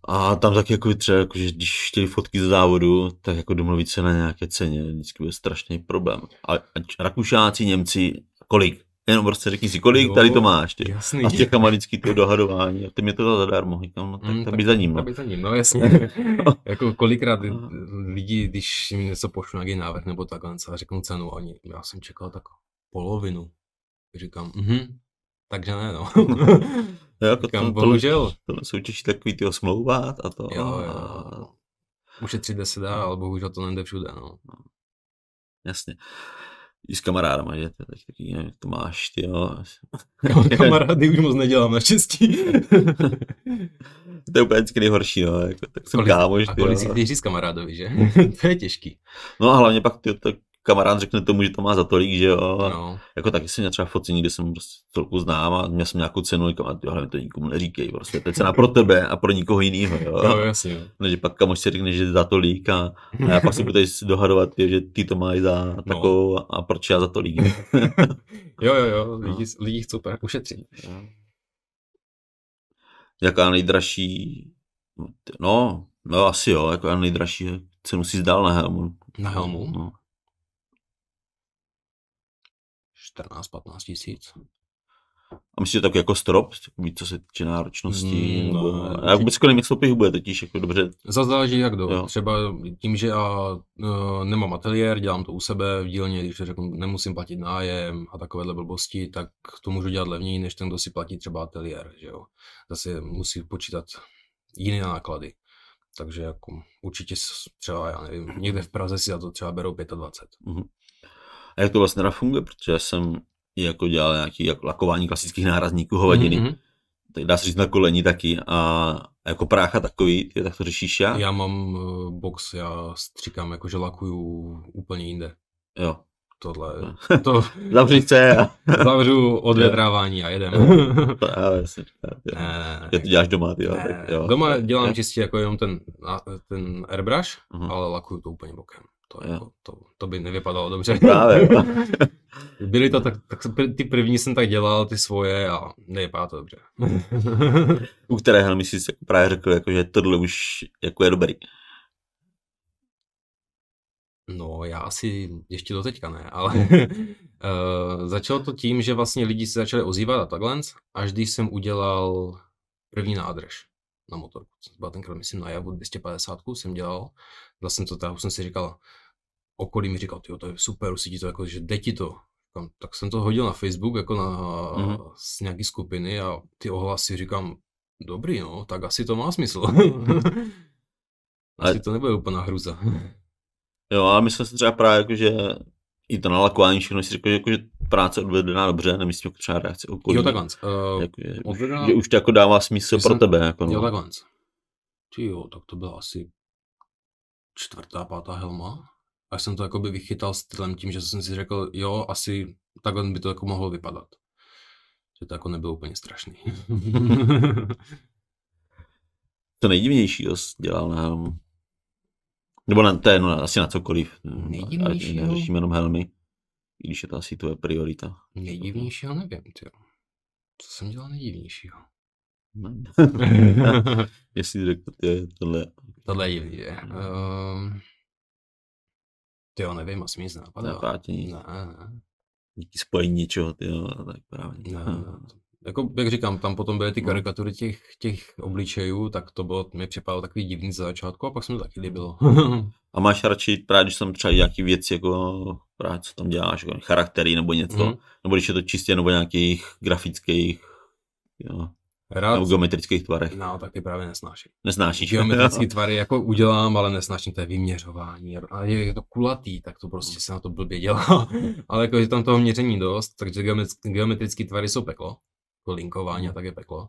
Speaker 1: A tam taky jako třeba, jako, že když chtěli fotky z závodu, tak jako domluvit se na nějaké ceně, vždycky byl strašný problém. A, a Rakušáci, Němci, kolik? Jenom prostě řekni si, kolik jo, tady to máš, ty. Jasný. A těch kamarických to dohadování, a ty mě to dal zadarmo, říkám, no tak, mm, tak, tak za ním. No. Tak za ním, no jasně. [laughs] No. jako kolikrát lidi, když jim něco pošlu nějaký návrh nebo takhle,
Speaker 2: a řeknu cenu, oni, já jsem čekal tak polovinu. Říkám, mhm, takže ne, no. [laughs] No, jako Říkám, to, bohužel. To, to těžší takový ty osmlouvat a to. Jo, jo. A... Ušetřit, se dá, ale bohužel to nejde všude. No. no.
Speaker 1: Jasně. I s kamarádama, že? Tak taky, ne, to máš, ty jo. [laughs] No, kamarády už moc
Speaker 2: nedělám naštěstí.
Speaker 1: [laughs] to je úplně vždycky nejhorší, no. Jako, tak jsem kámoš, ty A kolik si říct kamarádovi, že? [laughs] to je těžký. No a hlavně pak ty, tak kamarád řekne tomu, že to má za tolik, že jo. No. Jako taky jsem mě třeba focení, kde jsem prostě trochu znám a měl jsem nějakou cenu, a kamarád, jo, hlavně to nikomu neříkej, prostě to je cena pro tebe a pro nikoho jiného, jo. No, jasně, jo. No, že pak kamoš si řekne, že za tolik a, a já pak si budu dohadovat, že ty to máš za no. takovou no. a proč já za tolik. jo, [laughs]
Speaker 2: jo, jo, no. lidi chcou ušetřit.
Speaker 1: Jaká nejdražší, no, no asi jo, jako nejdražší cenu si zdal na helmu. Na helmu? No. 14-15 tisíc. A myslíš, že tak jako strop, takový, co se týče náročnosti? Mm, nebo... no, já vůbec nevím, jak stoupy hubuje totiž, jako dobře. Zazdáží jak do.
Speaker 2: Jo. Třeba tím, že já uh, nemám ateliér, dělám to u sebe v dílně, když řeknu, nemusím platit nájem a takovéhle blbosti, tak to můžu dělat levněji, než ten, kdo si platí třeba ateliér, že jo. Zase musí počítat jiné náklady. Takže jako určitě třeba, já nevím, někde v Praze si za to třeba berou 25.
Speaker 1: Mm-hmm. A jak to vlastně teda funguje, protože jsem jako dělal nějaký jako lakování klasických nárazníků hovadiny. Mm-hmm. Tak dá se říct na kolení taky a jako prácha takový, ty, tak to řešíš já? Já
Speaker 2: mám eh, box, já stříkám, jakože lakuju úplně jinde. Jo. Tohle, to... [laughs] Zavři se. A... [laughs] Zavřu odvětrávání a jedem.
Speaker 1: Právě, si, Ne, ne, ne. to děláš doma, ty jo. tak, jo. Doma dělám ne.
Speaker 2: čistě jako jenom ten, ten airbrush, uh-huh. ale lakuju to úplně bokem to, jako, to, to by nevypadalo dobře. Právě. [laughs] Byly to tak, tak, ty první jsem tak dělal, ty svoje a nevypadá to dobře.
Speaker 1: [laughs] U které helmy jsi právě řekl, jako, že tohle už jako je dobrý.
Speaker 2: No, já asi ještě do teďka ne, ale [laughs] eh, začalo to tím, že vlastně lidi se začali ozývat a takhle, až když jsem udělal první nádrž na motorku. Byl tenkrát, myslím, na Javu 250 jsem dělal. Vlastně to tak, jsem si říkal, okolí mi říkal, to je super, usíti to, jako, že jde ti to. Říkám, tak jsem to hodil na Facebook, jako na mm-hmm. z nějaký skupiny a ty ohlasy říkám, dobrý, no, tak asi to má smysl. [laughs] asi ale... to nebude úplná hruza.
Speaker 1: jo, ale myslím si třeba právě, jako, že i to nalakování, všechno si říkal, že, jako, že práce odvedená dobře, nemyslím jako třeba reakce okolí. Jo, takhle. Uh, jako, že, odvedená... že, už to jako dává smysl pro tebe. Jako, no. Jo, takhle.
Speaker 2: Ty jo, tak to byla asi čtvrtá, pátá helma až jsem to jakoby vychytal stylem tím, že jsem si řekl, jo, asi takhle by to jako mohlo vypadat. Že to jako nebylo úplně strašný.
Speaker 1: [laughs] to nejdivnější dělal na helmu. Nebo na, té, no, asi na cokoliv. Nejdivnější. Neřešíme jenom helmy, i když je to asi tvoje priorita.
Speaker 2: já nevím, ty. Co jsem dělal nejdivnějšího? No.
Speaker 1: [laughs] [laughs] Jestli řekl,
Speaker 2: tohle. Tohle je divný, je. Um... Ty jo, nevím, asi mi nic nenapadá. Napátění. Ne,
Speaker 1: ne. Díky spojení něčeho, ty jo, tak právě. Ne, ne.
Speaker 2: Jako, jak říkám, tam potom byly ty no. karikatury těch, těch obličejů, tak to bylo, mi připadalo takový
Speaker 1: divný za začátku a pak se mi taky líbilo. Mhm. a máš radši právě, když tam třeba nějaký věci, jako právě co tam děláš, jako charaktery nebo něco, mm nebo když je to čistě nebo nějakých grafických jo, Rád... Nebo geometrických tvarech. No, taky právě nesnáším. Nesnáším. Geometrické [laughs] tvary
Speaker 2: jako udělám, ale nesnáším to vyměřování. A je to kulatý, tak to prostě se na to blbě dělá. [laughs] ale jako je tam toho měření dost, takže geometrické tvary jsou peklo. To jako linkování a mhm. tak je peklo.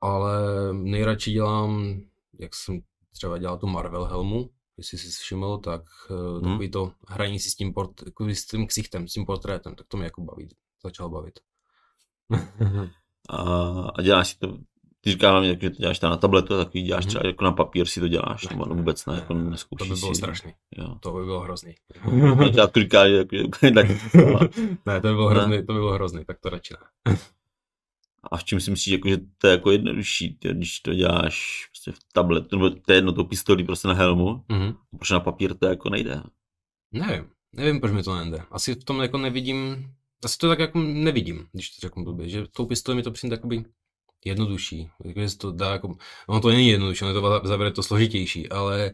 Speaker 2: Ale nejradši dělám, jak jsem třeba dělal tu Marvel helmu, jestli jsi všiml, tak hmm. takový to hraní si s tím, port, jako s tím ksichtem, s tím portrétem, tak to mě jako baví, začal bavit. Mhm
Speaker 1: a, a děláš si to, ty říká hlavně, že to děláš na tabletu, takový děláš mhm. třeba jako na papír si to děláš, nebo no, vůbec ne, jako neskoušíš To by bylo si. strašný,
Speaker 2: jo. to by bylo hrozný. Já
Speaker 1: to říká, že jako,
Speaker 2: [laughs] ne, to by bylo hrozný, ne? to by bylo hrozný, tak to radši
Speaker 1: ne. A v čem si myslíš, jako, že to je jako jednodušší, tě, když to děláš prostě v tabletu, nebo to je jedno, to pistolí prostě na helmu, mm-hmm. proč na papír to jako nejde?
Speaker 2: Nevím, nevím, proč mi to nejde. Asi v tom jako nevidím asi to tak jako nevidím, když to řeknu blbě, že tou pistole mi to přijde takoby jednodušší, Takže to dá jako, ono to není jednodušší, ono to zabere to složitější, ale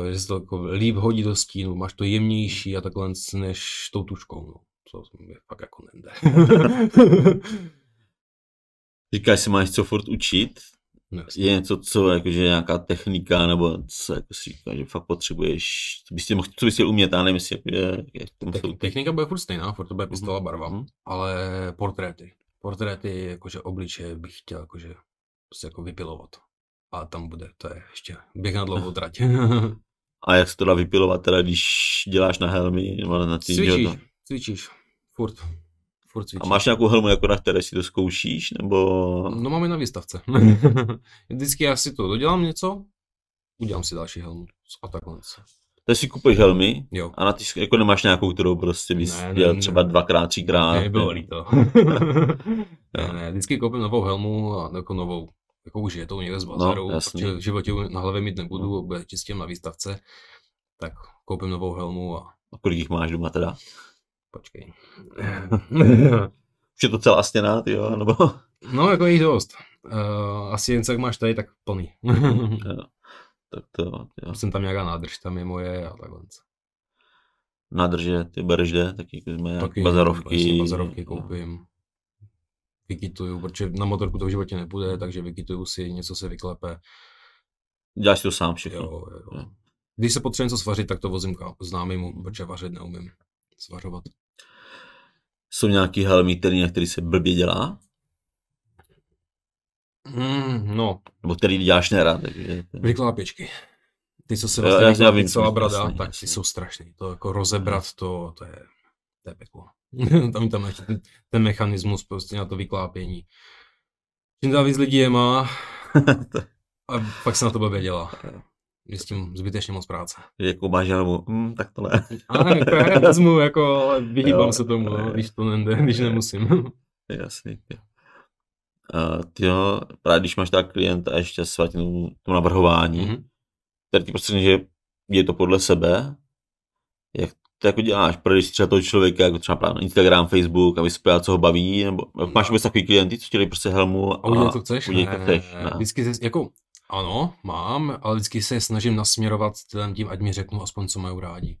Speaker 2: uh, že se to jako líp hodí do stínu, máš to jemnější a takhle než tou tuškou, no. To mi fakt jako nejde.
Speaker 1: [laughs] Říkáš si, máš co furt učit? Jasně. je něco, co jakože nějaká technika, nebo co jako si říká, že fakt potřebuješ, co bys, mohl, co bys chtěl umět, já nevím, jestli jako je, jak Te- jsou...
Speaker 2: Technika bude furt stejná, furt to bude mhm. pistola barva, mm-hmm. ale portréty. Portréty, jakože obličeje bych chtěl jakože se jako vypilovat. A tam bude, to je ještě běh na dlouhou trať. [laughs]
Speaker 1: A jak se to dá vypilovat, teda když děláš na helmy? Nebo na ty, cvičíš, to...
Speaker 2: cvičíš, furt furt cvičím. A máš
Speaker 1: nějakou helmu, jako na které si to zkoušíš, nebo? No
Speaker 2: máme na výstavce. [laughs] Vždycky já si to dodělám něco, udělám si další helmu a takhle.
Speaker 1: Ty si kupuješ helmy jo. a na ty jako nemáš nějakou, kterou prostě bys ne, ne, třeba ne. dvakrát, třikrát. Ne, bylo líto. [laughs]
Speaker 2: ne, ne, vždycky koupím novou helmu a jako novou. Jako už je to někde z no, bazaru, no, protože v životě na hlavě mít nebudu, no. bude čistě na výstavce. Tak koupím novou helmu a... A
Speaker 1: kolik jich máš doma teda? Počkej. Už je to celá stěna, ty jo, nebo...
Speaker 2: No, jako jich dost. Uh, asi jen co jak máš tady, tak plný. jo, tak to jo. Jsem tam nějaká nádrž, tam je moje a takhle.
Speaker 1: Nádrže, ty bereš kde, taky jsme jako taky, bazarovky. bazarovky
Speaker 2: koupím. Vykytuju, protože na motorku to v životě nepůjde, hmm. takže vykytuju si, něco se vyklepe.
Speaker 1: Děláš to sám všechno. Jo,
Speaker 2: jo. Hmm. Když se potřebuje něco svařit, tak to vozím známým, protože vařit neumím zvařovat.
Speaker 1: Jsou nějaký který, na který se blbě dělá? Mm, no. Nebo který děláš nerad. Takže... Vyklápěčky. Ty, co se vlastně já, já, jako vím, celá brada, jasný, tak jasný. ty
Speaker 2: jsou strašný. To jako rozebrat, hmm. to, to je, to je peklo. [laughs] tam, tam ten, ten mechanismus prostě na to vyklápění. Čím dál víc lidí je má [laughs] a pak se na to blbě dělá je s tím zbytečně moc práce.
Speaker 1: Jako máš jenom, hm, tak to ne. Ano, [laughs] jako já [laughs] vezmu, jako vyhýbám jo, se tomu, ne. No, když to nejde, když nemusím. [laughs] Jasně. Uh, ty jo, právě když máš tak klienta a ještě svatinu to navrhování, mm-hmm. který ti prostě že je to podle sebe, jak to jako děláš, pro když třeba toho člověka, jako třeba právě Instagram, Facebook, aby se co ho baví, nebo no. máš vůbec takový klienty, co chtěli prostě helmu a, a udělat co chceš, udělat, ne, to chceš ne. ne. Vždycky
Speaker 2: jako, ano, mám, ale vždycky se snažím nasměrovat stylem tím, ať mi řeknu aspoň, co mají rádi.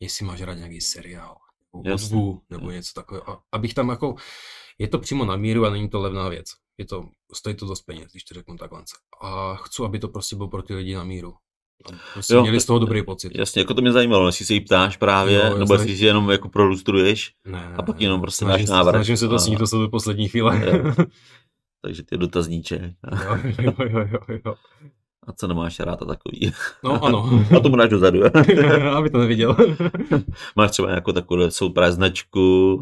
Speaker 2: Jestli máš rád nějaký seriál, hudbu, nebo něco takového. abych tam jako, je to přímo na míru a není to levná věc. Je to, stojí to dost peněz, když to řeknu takhle. A chci, aby to prostě bylo pro ty lidi na míru. Prostě jo, měli z toho dobrý pocit. Jasně,
Speaker 1: jako to mě zajímalo, jestli se jí ptáš právě, jo, nebo jestli si jenom jako prolustruješ ne, a pak jenom prostě máš návrh. Snažím se to a... snít to do poslední chvíle. [laughs] takže ty dotazníček. Jo, jo, jo, jo, jo. A co nemáš rád a takový. No ano. [laughs] A mu dáš dozadu. [laughs] Aby to neviděl. [laughs] máš třeba nějakou takovou souprá značku,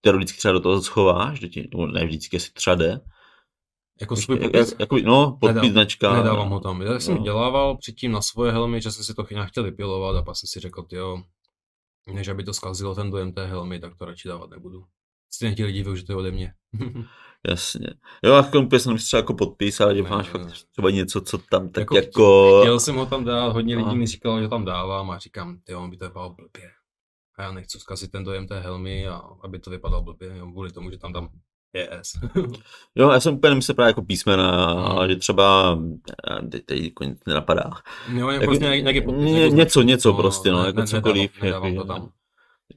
Speaker 1: kterou vždycky třeba do toho schováš, do tě, no, ne vždycky, jestli třeba jde. Jako svůj podpis? Jako, no, podpis značka. Nedávám ho tam. Já jsem no.
Speaker 2: dělával předtím na svoje helmy, že jsem si to chtěl vypilovat a pak jsem si řekl, jo, než aby to zkazilo ten dojem té helmy, tak to radši dávat nebudu. Stejně ti lidi využijete ode
Speaker 1: mě. Jasně. Jo, a koupil jsem si třeba jako podpísal, ale že máš fakt třeba něco, co tam tak jako... jako... Chtěl jsem ho
Speaker 2: tam dát, hodně lidí a... No. mi říkalo, že tam dávám a říkám, ty on by to vypadalo blbě. A já nechci zkazit ten dojem té helmy, a aby to vypadalo blbě, jo, kvůli tomu, že tam tam Yes.
Speaker 1: [laughs] jo, já jsem úplně nemyslel právě jako písmena, mm. ale že třeba, teď te, jako nic nenapadá. Jo, je jako, prostě nějaký nějaký podpis, ně, jako něco, něco no, prostě, no, no ne, jako ne, cokoliv. Nedávám, nedávám jako, to tam.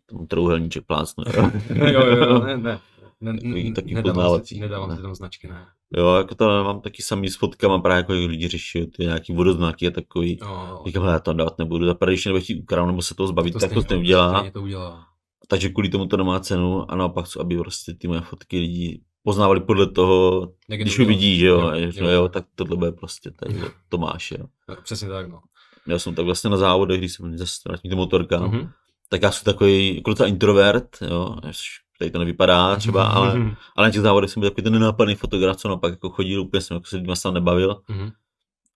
Speaker 1: Tomu trouhelníček plácnu. [laughs] jo, jo, jo, ne, ne. Ne, takový, ne, taky nedávám si, nedávám ne. tam značky, ne? Jo, jako to mám taky samý s fotkama, právě jako lidi řeší ty nějaký vodoznaky a takový. Oh. Říkám, já to dávat nebudu, za když nebo chtít ukradnout, nebo se toho zbavit, to tak to neudělá. udělá. Takže kvůli tomu to nemá cenu a naopak chci, aby prostě ty moje fotky lidi poznávali podle toho, Někdy když mi vidí, že jo, jo, jo, jo, tak tohle bude prostě tady Tomáš, jo. Přesně tak, no. Já jsem tak vlastně na závodech, když jsem zase motorka, mm-hmm. tak já jsem takový jako introvert, jo, tady to nevypadá třeba, mhm. ale, mm-hmm. ale na těch závodech jsem byl takový ten nenápadný fotograf, co pak jako chodil, úplně jsem jako se lidma sám nebavil. Mm-hmm.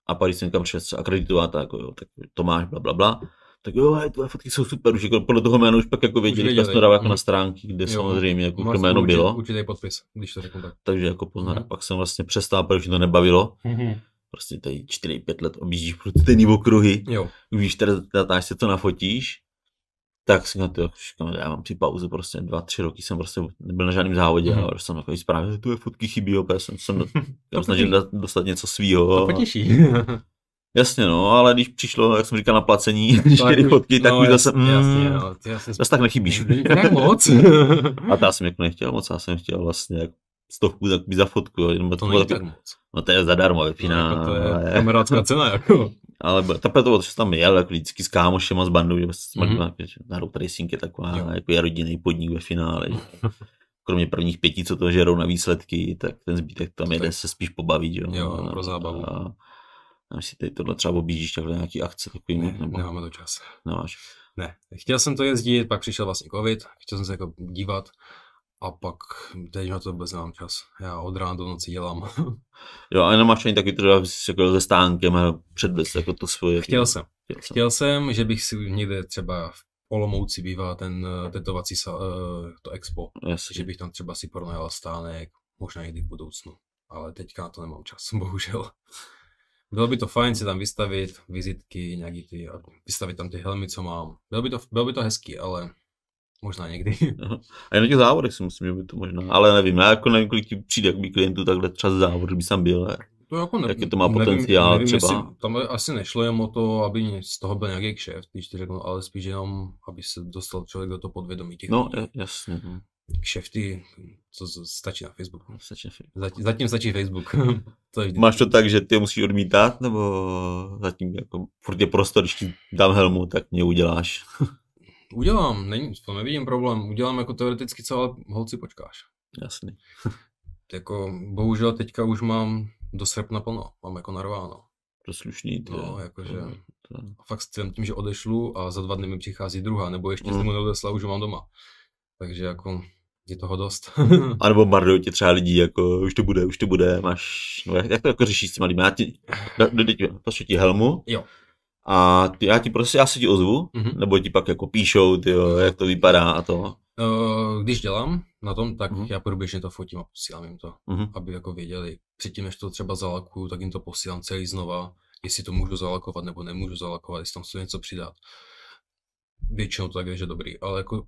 Speaker 1: A pak když jsem kam přišel akreditovat, tak, jako, jo, tak Tomáš, bla, bla, bla, tak jo, hej, tvoje fotky jsou super, už jako podle toho jména už pak jako věděli, že to dává jako mhm. na stránky, kde jo, samozřejmě jako to jméno určitý, bylo.
Speaker 2: Určitý podpis, když to řeknu tak.
Speaker 1: Takže jako poznal, mm-hmm. pak jsem vlastně přestal, protože to nebavilo. Mm-hmm prostě tady 4-5 let objíždíš pro stejný okruhy, jo. víš, teda teda, teda, teda, teda, teda, teda, teda, teda se to nafotíš tak si na to, já mám tři pauzy, prostě dva, tři roky jsem prostě nebyl na žádném závodě, mm-hmm. ale jsem takový zprávě, že tu je fotky chybí, opět jsem, [laughs] jsem já snažil dát, dostat něco svýho. To potěší. [laughs] Jasně, no, ale když přišlo, jak jsem říkal, na placení, čtyři [laughs] fotky, tak no, už zase, mm, jasně, no, ty zase tak nechybíš. Tak moc. a to já jsem jako nechtěl moc, já jsem chtěl vlastně stovku tak za fotku, jenom to, to jako tak, tak moc. No to je zadarmo, no, vypíná. No, jako to je kamarádská cena, [laughs] jako. Ale teprve to bylo, že tam jel, jako vždycky s kámošem a s bandou, že mm-hmm. na road racing je taková, jo. jako je rodinný podnik ve finále. [laughs] Kromě prvních pěti, co to žerou na výsledky, tak ten zbytek tam jede se spíš pobavit, jo. Jo, a, no, pro zábavu. A, a si tady tohle třeba objíždíš takhle nějaký akce takový. Ne, nebo... nemáme to čas. Nemáš. Ne,
Speaker 2: chtěl jsem to jezdit, pak přišel vlastně covid, chtěl jsem se jako dívat, a pak teď na to vůbec nemám čas. Já od rána do noci dělám.
Speaker 1: [laughs] jo, a nemáš ani taky třeba jako se stánkem a předvést jako to svoje. Chtěl jsem.
Speaker 2: Chtěl jsem. Chtěl jsem, že bych si někde třeba v Olomouci bývá ten eh, tetovací eh, to expo, Jasně. že bych tam třeba si pronajal stánek, možná někdy v budoucnu, ale teďka na to nemám čas, [laughs] bohužel. Bylo by to fajn si tam vystavit vizitky, nějaký ty, vystavit tam ty helmy, co mám. Bylo by to, bylo by to hezký, ale Možná někdy.
Speaker 1: A jen na těch závodech si myslím, že by to možná, ale nevím, já jako nevím, kolik ti přijde by klientů takhle třeba závod, kdyby sam byl. To jako ne, Jaký to má potenciál nevím, nevím, třeba. Jestli,
Speaker 2: tam asi nešlo jen o to, aby z toho byl nějaký kšeft, když ti řeknu, ale spíš jenom, aby se dostal člověk do toho podvědomí těch No, lidí. jasně. No. Kšefty, co stačí na Facebooku. No. Stačí na Facebooku. Zatím, zatím stačí Facebook. [laughs] to je
Speaker 1: Máš to tak, že ty musíš odmítat, nebo zatím jako furt je prostor, když ti dám helmu, tak mě uděláš? [laughs]
Speaker 2: Udělám, není, to nevidím problém. Udělám jako teoreticky, co ale holci počkáš. Jasný. [laughs] jako, bohužel teďka už mám do srpna plno, mám jako narváno. To slušný, no, to No, jakože. To, Fakt s tím, že odešlu a za dva dny mi přichází druhá, nebo ještě mm. mu neodesla, už mám doma. Takže jako, je toho dost. [laughs]
Speaker 1: a nebo bardují tě třeba lidi, jako už to bude, už to bude, máš, no jak, to jako řešíš s těma lidmi? Já ti, do, do, do, do, helmu, jo a ty, já ti prostě, já se ti ozvu, mm-hmm. nebo ti pak jako píšou, jo, jak to vypadá a to.
Speaker 2: No, když dělám na tom, tak mm-hmm. já průběžně to fotím a posílám jim to, mm-hmm. aby jako věděli. Předtím, než to třeba zalakuju, tak jim to posílám celý znova, jestli to můžu zalakovat nebo nemůžu zalakovat, jestli tam se něco přidat. Většinou to tak je, že dobrý, ale jako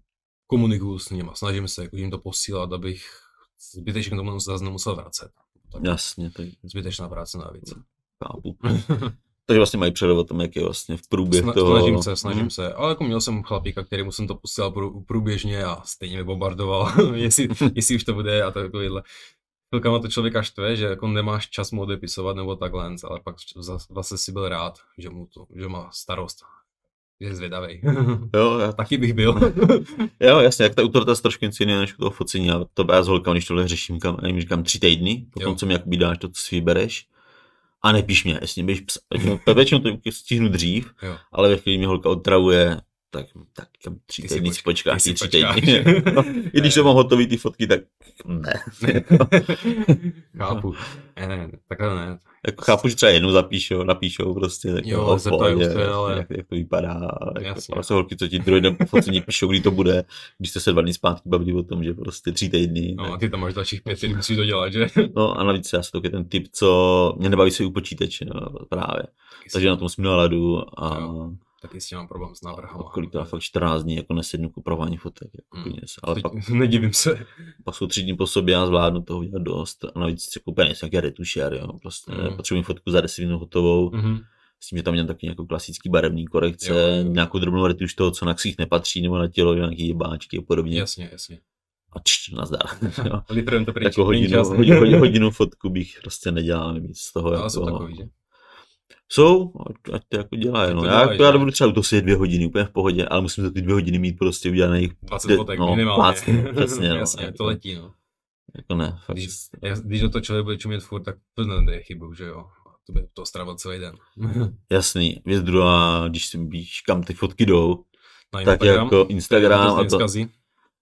Speaker 2: komunikuju s nimi, snažím se jako jim to posílat, abych zbytečně tomu zase nemusel vracet.
Speaker 1: Tak Jasně. Tak...
Speaker 2: Zbytečná práce navíc.
Speaker 1: Chápu. [laughs] Takže vlastně mají předovat tam, jak je vlastně v průběhu Sna- toho. Snažím se, snažím hmm.
Speaker 2: se. Ale jako měl jsem chlapíka, kterému jsem to pustil průběžně a stejně mi bombardoval, [laughs] jestli, [laughs] jestli už to bude a takovýhle. má to člověka štve, že jako nemáš čas mu odepisovat nebo takhle, ale pak zase si byl rád, že mu to, že má starost je zvědavý.
Speaker 1: [laughs] jo, já... Taky bych byl. jo, jasně, jak ta utorta je trošku něco jiného než u toho focení. Já to já s holkama, když tohle řeším, kam, nevím, říkám tři týdny, potom jo. co mi jak dáš to, co si vybereš a nepíš mě, jestli mě běž psát, většinou to stihnu dřív, jo. ale ve chvíli mě holka otravuje, tak, tak tři týdny si počkáš, ty tři týdny. no, [laughs] I když to mám hotový ty fotky, tak ne. [laughs] chápu. Ne, ne, takhle ne. Jako chápu, že třeba jednu zapíšou, napíšou prostě. Tak jo, no, zeptají se, ale... Jak, jak, to vypadá. Jako Jasně. Jako, jsou holky, co ti druhý den po píšou, kdy to bude, když jste se dva dny zpátky bavili o tom, že prostě tři týdny. No tak. a ty tam máš dalších pět
Speaker 2: týdnů, musíš to dělat, že?
Speaker 1: [laughs] no a navíc já jsem taky ten typ, co mě nebaví se u počítače, no, právě. Takže na tom jsem měl ladu a... Jo
Speaker 2: tak jestli mám problém s návrhama.
Speaker 1: A kolik to fakt 14 dní jako nesednu k upravování fotek. Jako mm. něco. Ale Teď pak, nedivím se. Pak jsou tři dny po sobě a zvládnu toho udělat dost. A navíc si koupím něco nějaké jo. Prostě mm. potřebuji fotku za 10 minut hotovou. Mm. S tím, že tam měl taky nějakou klasický barevný korekce, jo, jo. nějakou drobnou retuš toho, co na ksích nepatří, nebo na tělo, nějaký jebáčky a podobně. Jasně, jasně a čš, nazdar. Litrem to Jako hodinu, hodinu, hodinu, hodinu fotku bych prostě nedělal nic z toho. Ale jako, to no. takový, že? Jsou, ať, ať to jako dělá, No. Já akorát budu třeba to si dvě hodiny, úplně v pohodě, ale musím za ty dvě hodiny mít prostě udělaných 20 fotek no, minimálně. Plácný, [laughs] přesně, no, Jasně, jako, to letí. No. Jako ne, fakt.
Speaker 2: Když, do toho člověk bude čumět furt, tak to nejde chybu, že jo to by to strávil celý den.
Speaker 1: [laughs] Jasný, věc druhá, když si víš, kam ty fotky jdou, na tak Instagram, jako Instagram to a prostě to, zkazí.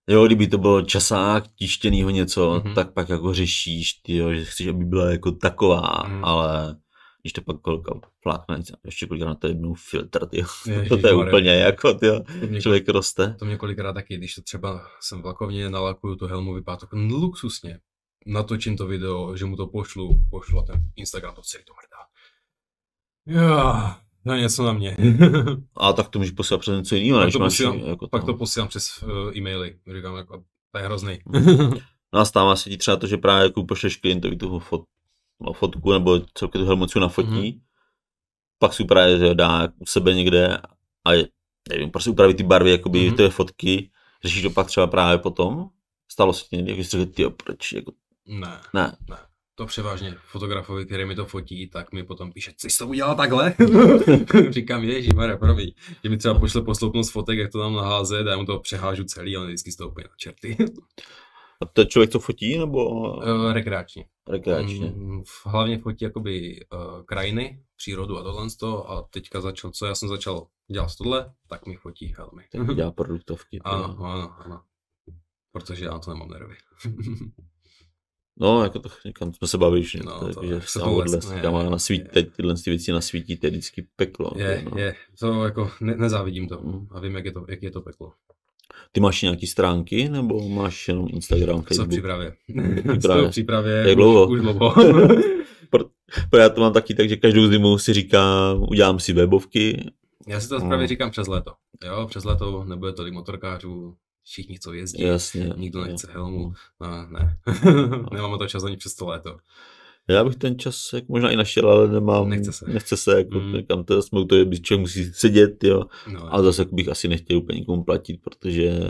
Speaker 1: jo, kdyby to bylo časák tištěnýho něco, mm-hmm. tak pak jako řešíš, tyjo, že chceš, aby byla jako taková, mm-hmm. ale když to pak kolka flákne, ještě kolikrát na to jednou filtr, ty to, [laughs] to je úplně jako, ty člověk roste.
Speaker 2: To mě kolikrát taky, když to třeba jsem vlakovně, nalakuju tu helmu vypadá to luxusně, natočím to video, že mu to pošlu, pošlu a ten Instagram to celý to hrdá. Já, na něco na mě. [laughs] a tak
Speaker 1: to můžeš posílat přes něco jiného, než máš, jako pak to
Speaker 2: posílám přes uh, e-maily, říkám, jako, to je hrozný. [laughs]
Speaker 1: No a stává se ti třeba to, že právě jako pošleš klientovi tu fotku fotku nebo celkově tu helmuciu nafotí, mm-hmm. pak si právě že dá u sebe někde a nevím, prostě upraví ty barvy jakoby mm-hmm. ty fotky, řešíš to pak třeba právě potom? Stalo se ti někdy, jako ty řekl, proč? Jako... Ne, ne.
Speaker 2: ne. To převážně fotografovi, který mi to fotí, tak mi potom píše, co jsi to udělal takhle? [laughs] Říkám, ježi, Mare, promiň. Že mi třeba pošle posloupnost fotek, jak to tam naházet a já mu to přehážu celý, ale vždycky úplně na čerty.
Speaker 1: A to je člověk, co fotí, nebo? Eh, rekreačně. Rekreačně. Mm,
Speaker 2: hlavně fotí jakoby uh, krajiny, přírodu a tohle to a teďka začal, co já jsem začal dělat tohle, tak mi fotí chalmy. Tak
Speaker 1: dělá produktovky. [laughs] ano,
Speaker 2: ano, ano. Protože já to nemám nervy.
Speaker 1: [laughs] No, jako to říkám, jsme se bavili, že, no, to, že se tohle kama na svít, teď tyhle ty věci na to je vždycky peklo. Je, no. je,
Speaker 2: to jako ne, nezávidím to mm. a vím, jak je to, jak je to peklo.
Speaker 1: Ty máš nějaký stránky, nebo máš jenom Instagram, Facebook? Jsou v přípravě. Jsou v přípravě, Jak dlouho? už dlouho. [laughs] Pro já to mám taky, takže každou zimu si říkám, udělám si webovky. Já si to zprávě no.
Speaker 2: říkám přes léto. Jo, přes léto nebude tolik
Speaker 1: motorkářů,
Speaker 2: všichni, co jezdí, Jasně, nikdo nechce jo. helmu, mm. no, ne, [laughs] nemáme to čas ani přes to léto.
Speaker 1: Já bych ten čas jak možná i našel, ale nemám. Nechce se. Nechce se, jako mm. kam to jsme je, když člověk musí sedět, jo. No, a zase jako bych asi nechtěl úplně nikomu platit, protože...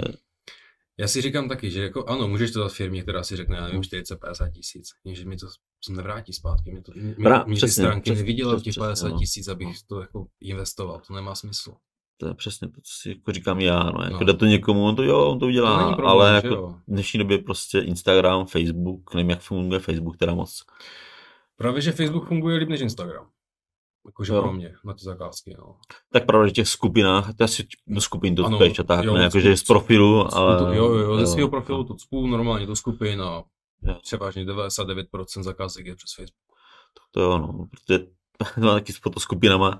Speaker 2: Já si říkám taky, že jako ano, můžeš to dát firmě, která si řekne, já nevím, 40-50 hmm. tisíc, jenže mi to nevrátí zpátky, mě, to, mě, Pra, mě přesně, ty stránky přesně, neviděla těch 50 no. tisíc, abych no. to jako investoval, to nemá smysl.
Speaker 1: To je přesně to, co si jako říkám já, no, jako no. to někomu, on to jo, on to udělá, to problém, ale jako v dnešní době prostě Instagram, Facebook, nevím, jak funguje Facebook, která moc
Speaker 2: Právě, že Facebook funguje líp než Instagram. Jakože pro mě, na ty zakázky, no.
Speaker 1: Tak právě, že těch skupinách, to asi do skupin to ano, a tak, jo, ne, jakože z profilu, skupu, ale... jo, jo, ze svého
Speaker 2: profilu to cpů normálně do skupin a převážně 99% zakázek je přes Facebook.
Speaker 1: To, to jo, no, protože [laughs] mám taky s fotoskupinama,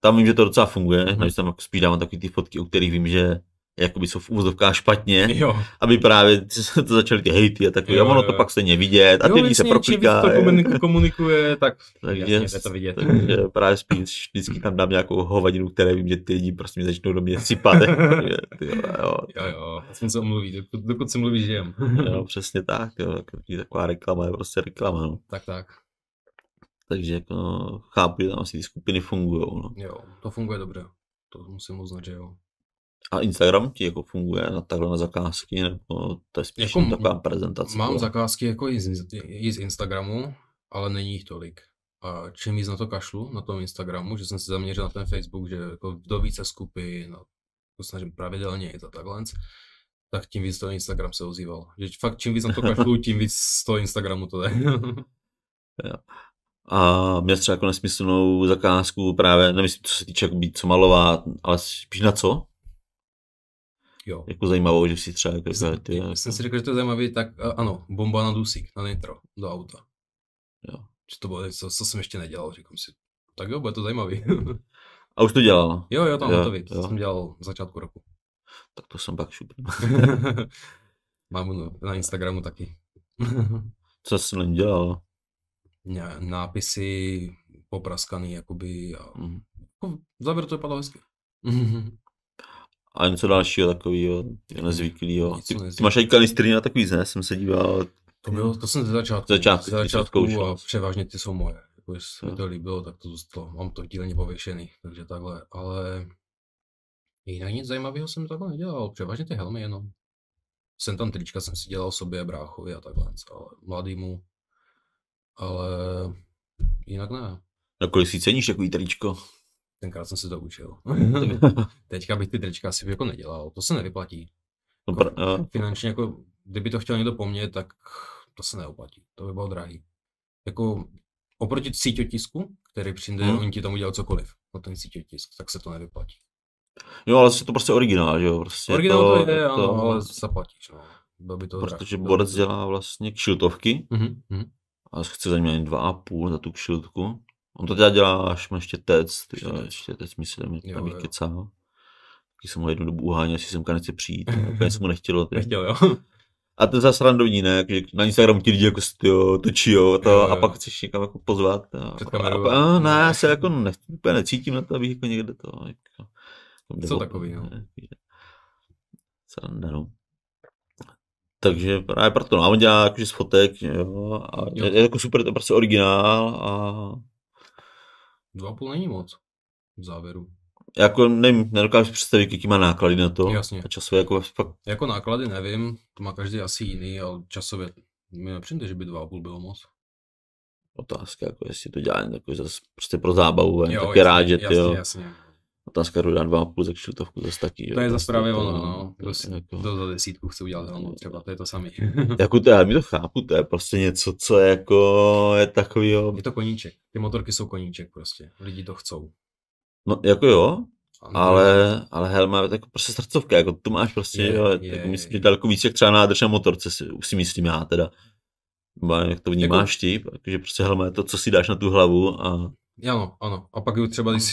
Speaker 1: tam vím, že to docela funguje, hmm. takže tam spíš dávám takový ty fotky, u kterých vím, že jakoby jsou v úvozovkách špatně, jo. aby právě to začaly ty hejty a takový, jo, a ono to pak stejně vidět a ty lidi se Jo, to komunikuje,
Speaker 2: komunikuje tak
Speaker 1: takže, jasně, to vidět. Takže právě spíš vždycky tam dám nějakou hovadinu, které vím, že ty lidi prostě mě začnou do mě sypat. [laughs] jo, jo. jo, jsem se omluví, dokud, dokud se mluví, žijem. jo, přesně tak, jo, taková reklama je prostě reklama, no. Tak, tak. Takže jako, no, chápu, že tam asi ty skupiny fungují. No.
Speaker 2: Jo, to funguje dobře. To musím uznat, že jo.
Speaker 1: A Instagram ti jako funguje na takhle na zakázky, nebo to je spíš jako taková prezentace? Mám
Speaker 2: zakázky jako i z, i z Instagramu, ale není jich tolik. A čím víc na to kašlu, na tom Instagramu, že jsem se zaměřil na ten Facebook, že jako do více skupin, no, to snažím pravidelně i za takhle, tak tím víc to Instagram se ozýval. Že fakt čím víc na to kašlu, [laughs] tím víc z toho Instagramu to jde. [laughs]
Speaker 1: A měl třeba jako nesmyslnou zakázku právě, nemyslím, co se týče, jako být co malovat, ale spíš na co? Jo. Jako zajímavou, že si třeba... Jako jsem, ty, jako... jsem
Speaker 2: si řekl, že to je zajímavý, tak ano, bomba na dusík, na nitro, do auta. Jo. Že to bylo něco, co jsem ještě nedělal, říkám si, tak jo, bude to zajímavý.
Speaker 1: A už to dělal? Jo, jo, tam jo, hotový, to jo. jsem
Speaker 2: dělal v začátku roku. Tak to jsem pak šup. [laughs] mám na Instagramu taky.
Speaker 1: [laughs]
Speaker 2: co jsi na dělal? Nápisy popraskaný, jakoby. A... Mm. Jako Záběr to vypadalo hezky. [laughs]
Speaker 1: a něco dalšího takového, nezvyklého. Ty, ty máš i kanistry na takový, zne, Jsem se díval.
Speaker 2: To, bylo, to jsem ze začátku. Začátku, ze začátku a převážně ty jsou moje. Jako, se mi no. to líbilo, tak to zůstalo. Mám to dílně pověšený, takže takhle. Ale jinak nic zajímavého jsem takhle nedělal. Převážně ty helmy jenom. Jsem tam trička, jsem si dělal sobě, bráchovi a takhle, ale mladýmu. Ale
Speaker 1: jinak ne. Na kolik si ceníš takový
Speaker 2: tričko? Tenkrát jsem se to učil. [laughs] Teďka bych ty trička asi jako nedělal, to se nevyplatí. No jako, finančně jako, kdyby to chtěl někdo po mně, tak to se neoplatí, to by bylo drahý. Jako oproti síťotisku, který přijde, hmm. oni ti tam udělal cokoliv, no ten síťotisk, tak se to nevyplatí.
Speaker 1: Jo, ale je to prostě originál, že jo? Prostě originál to, to je, to... ano, ale
Speaker 2: zaplatíš, no. Byl by to Protože drahý, borec
Speaker 1: dělá vlastně kšiltovky mm-hmm. a chce za mě dva a půl za tu kšiltku. On to teda dělá, až má ještě tec, ty, ještě, ještě tec mi se tam, jo, tam jo. kecal. Taky jsem ho jednu dobu uháněl, jestli jsem nechci přijít, úplně jsem mu nechtělo. Ty. Nechtěl, jo. A to je zase randovní, ne? Když na Instagramu ti lidi jako tyjo, točí, jo, to, jo, jo. a pak chceš někam jako pozvat. A, Před kamerou. A, a, ne, já se [laughs] jako ne, úplně necítím na to, abych jako někde to... Jako, to nebo, takový, jo? no. Sranda, no. Takže právě proto, no, on dělá jakože z fotek, jo, a jo. je, je, jako super, to je prostě originál a
Speaker 2: 2,5 není moc v závěru.
Speaker 1: Jako nevím, nedokážu představit, jaký má náklady na to. Jasně. A časově jako fakt...
Speaker 2: Jako náklady nevím, to má každý asi jiný, ale časově mi nepřijde, že by 2,5 bylo moc.
Speaker 1: Otázka, jako jestli to dělá jako zase prostě pro zábavu, jo, tak jasně, je rád, že ty jasně, Jasně. Otázka, kdo dá 2,5 za kšiltovku za statí. To je za právě ono, no.
Speaker 2: Prostě kdo, jako... to za desítku chce udělat helmu, třeba to je to samý. [laughs]
Speaker 1: jako to, já mi to chápu, to je prostě něco, co je jako je jo. Je
Speaker 2: to koníček, ty motorky jsou koníček prostě, lidi to chcou.
Speaker 1: No jako jo, no, ale, no. ale helma je jako prostě srdcovka, jako tu máš prostě, je, jo, je, jako myslím, je, daleko víc, jak třeba nádrž na motorce, si, si myslím já teda. Jak to vnímáš jako... ty, takže prostě helma je to, co si dáš na tu hlavu a...
Speaker 2: Ano, ano. A pak třeba, když jsi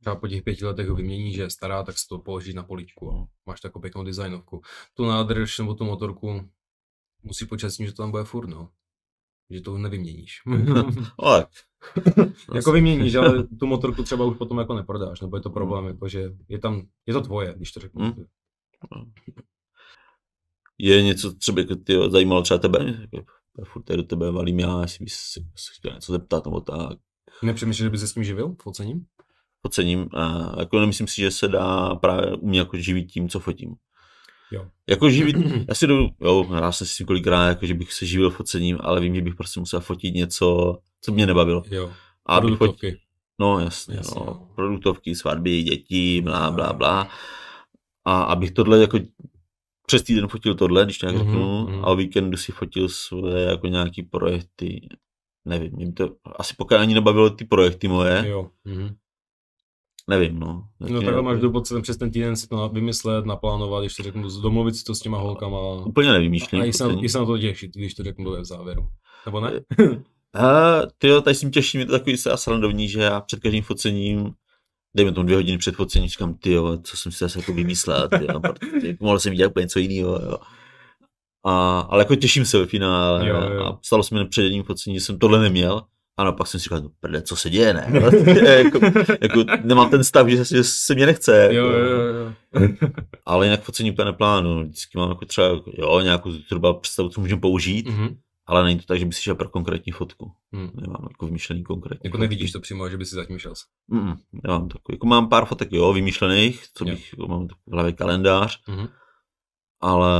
Speaker 2: třeba po těch pěti letech ho vymění, že je stará, tak si to položíš na poličku a máš takovou pěknou designovku. Tu nádrž nebo tu motorku musí počítat s tím, že to tam bude furt, no. Že to nevyměníš. [laughs] ale. [laughs] jako vyměníš, ale tu motorku třeba už potom jako neprodáš, nebo je to problém, mm. jako že je tam, je to tvoje, když to řeknu. Hmm.
Speaker 1: Je něco, co by ty zajímalo třeba tebe? Jako, furt do tebe valím já, jestli bys se chtěl něco zeptat nebo tak.
Speaker 2: Nepřemýšlíš, že bys se s tím živil, focením?
Speaker 1: focením. A jako nemyslím si, že se dá právě mě jako živit tím, co fotím. Jo. Jako živit, [clears throat] já si jdu, jo, já jsem si tím kolikrát, jako, že bych se živil focením, ale vím, že bych prostě musel fotit něco, co mě nebavilo. Jo, a produktovky. Fotit, no jasně, jasně no, no. produktovky, svatby, děti, blá, blá, blá. A abych tohle jako přes týden fotil tohle, když to nějak mhm, řeknu, mm-hmm. a o víkendu si fotil své jako nějaký projekty, nevím, mě to asi pokud ani nebavilo ty projekty moje, jo, mm-hmm. Nevím, no. no tak no takhle máš
Speaker 2: do ten přes ten týden si to vymyslet, naplánovat, když to řeknu, domluvit si to s těma holkama. Úplně nevymýšlím. A i se, na, i se na to těšit, když to řeknu v závěru. Nebo ne?
Speaker 1: A, [laughs] jo, tady si mě těším, je to takový se srandovní, že já před každým focením dejme tomu dvě hodiny před focením, říkám, ty jo, co jsem si zase jako vymyslel, jo, [laughs] protože, jako mohl jsem dělat úplně něco jiného, jo. A, ale jako těším se ve finále jo, jo. a stalo se mi před jedním focením, že jsem tohle neměl, ano, pak jsem si říkal, no prde, co se děje, ne? [laughs] jako, jako, nemám ten stav, že se, že se mě nechce. Jako. Jo, jo, jo. [laughs] Ale jinak focení úplně neplánu. Vždycky mám jako třeba, jo, nějakou zhruba představu, co můžeme použít, mm-hmm. ale není to tak, že by si šel pro konkrétní fotku. Mm. Nemám jako vymýšlený konkrétní. Jako fotky. to přímo, že by si zatím šel. Mm, nemám takový. Jako mám pár fotek, jo, vymýšlených. co jo. bych, jo, jako mám v hlavě kalendář, mm-hmm ale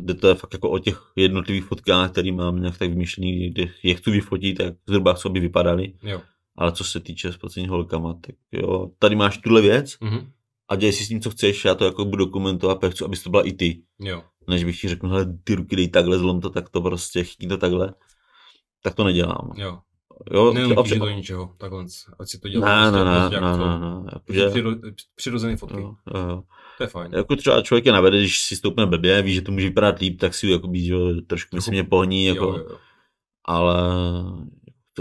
Speaker 1: jde to je fakt jako o těch jednotlivých fotkách, které mám nějak tak vymýšlený, kdy je chci vyfotit, tak zhruba co by vypadaly. Jo. Ale co se týče s holkama, tak jo, tady máš tuhle věc mm-hmm. a děj si s ním, co chceš, já to jako budu dokumentovat, protože chci, abys to byla i ty. Jo. Než bych ti řekl, hele, ty ruky dej takhle, zlom to tak to prostě, chytí to takhle, tak to nedělám. Jo. Jo, Nenutíš občas... do
Speaker 2: ničeho, takhle, ať si to dělá. Prostě ne, ne, ne, ne, ne, ne, ne, ne, ne, ne, ne, ne, ne, ne, ne, ne, ne, ne, to je fajn. Jako
Speaker 1: třeba člověk je navede, když si stoupne blbě, ví, že to může vypadat líp, tak si jako být že, trošku myslím, mě pohní, jako, jo, jo. ale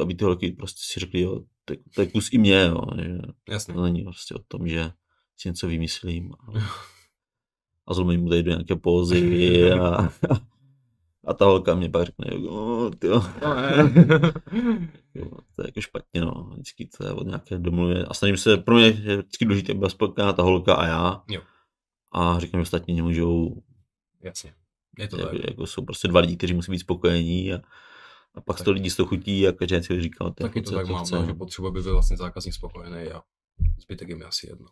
Speaker 1: aby ty holky prostě si řekli, jo, tak, tak kus i mě, jo, že Jasně. to není prostě o tom, že si něco vymyslím a, [laughs] a zlomím mu tady do nějaké pózy [laughs] a, a ta holka mě pak řekne, jo, ty jo, no, [laughs] to je jako špatně, no, vždycky to je od nějaké domluvy a snažím se, pro mě je vždycky důležité, aby ta holka a já, jo a řekněme ostatní nemůžou. Jasně. Je to jako, tak. Jako, jsou prostě dva lidi, kteří musí být spokojení a, a pak sto lidí toho chutí a každý si říká, ten Taky to tak jako mám, chce. No, že
Speaker 2: potřeba by byl vlastně zákazník spokojený a zbytek jim je asi jedno.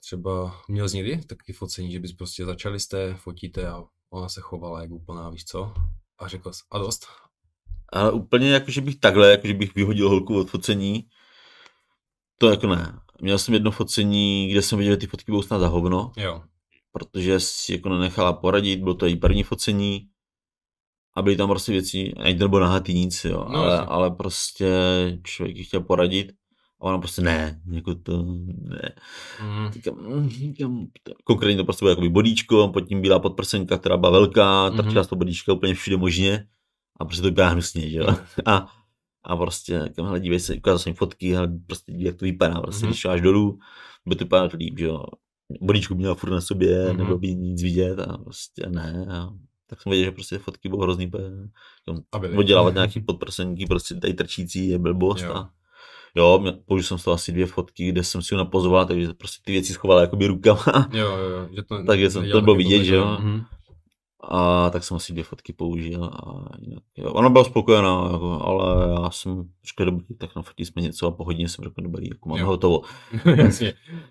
Speaker 2: Třeba měl z někdy taky focení, že bys prostě začali jste, fotíte a ona se chovala jako úplná, víš co? A řekl jsi, a dost?
Speaker 1: Ale úplně jako, že bych takhle, jako, že bych vyhodil holku od focení, to jako ne. Měl jsem jedno focení, kde jsem viděl, že ty fotky budou snad za hovno. Jo. Protože si jako nenechala poradit, bylo to její první focení. A byly tam prostě věci, ani to nebylo nahatý nic, jo. No, ale, ale prostě člověk chtěl poradit. A ona prostě ne, jako to ne. Mhm. Mm. konkrétně to prostě bylo jakoby bodíčko, pod tím byla podprsenka, která byla velká, mm-hmm. trčila mhm. z toho bodíčka úplně všude možně a prostě to byla hnusně, že jo. Mhm. A a prostě říkám, jako, hele, dívej se, ukázal jsem fotky, hele, prostě dívej, jak to vypadá, prostě, mm-hmm. když až dolů, by to vypadalo líp, že jo. Bodíčku měla furt na sobě, mm-hmm. nebo by nic vidět a prostě ne. A tak jsem věděl, že prostě fotky budou hrozný, jako oddělávat nějaký podprsenky, prostě tady trčící je blbost jo. a jo, použil jsem z toho asi dvě fotky, kde jsem si ho napozoval, takže prostě ty věci schoval jakoby rukama. Jo, jo, jo. Že to, [laughs] takže jsem to bylo vidět, že jo. Mm-hmm. A tak jsem asi dvě fotky použil a jinak, jo. Ona byla spokojená, jako, ale já jsem řekl dobrý, tak na nafotili jsme něco a po hodině jsem řekl dobrý, jako máme jo. hotovo. [laughs] Nebylo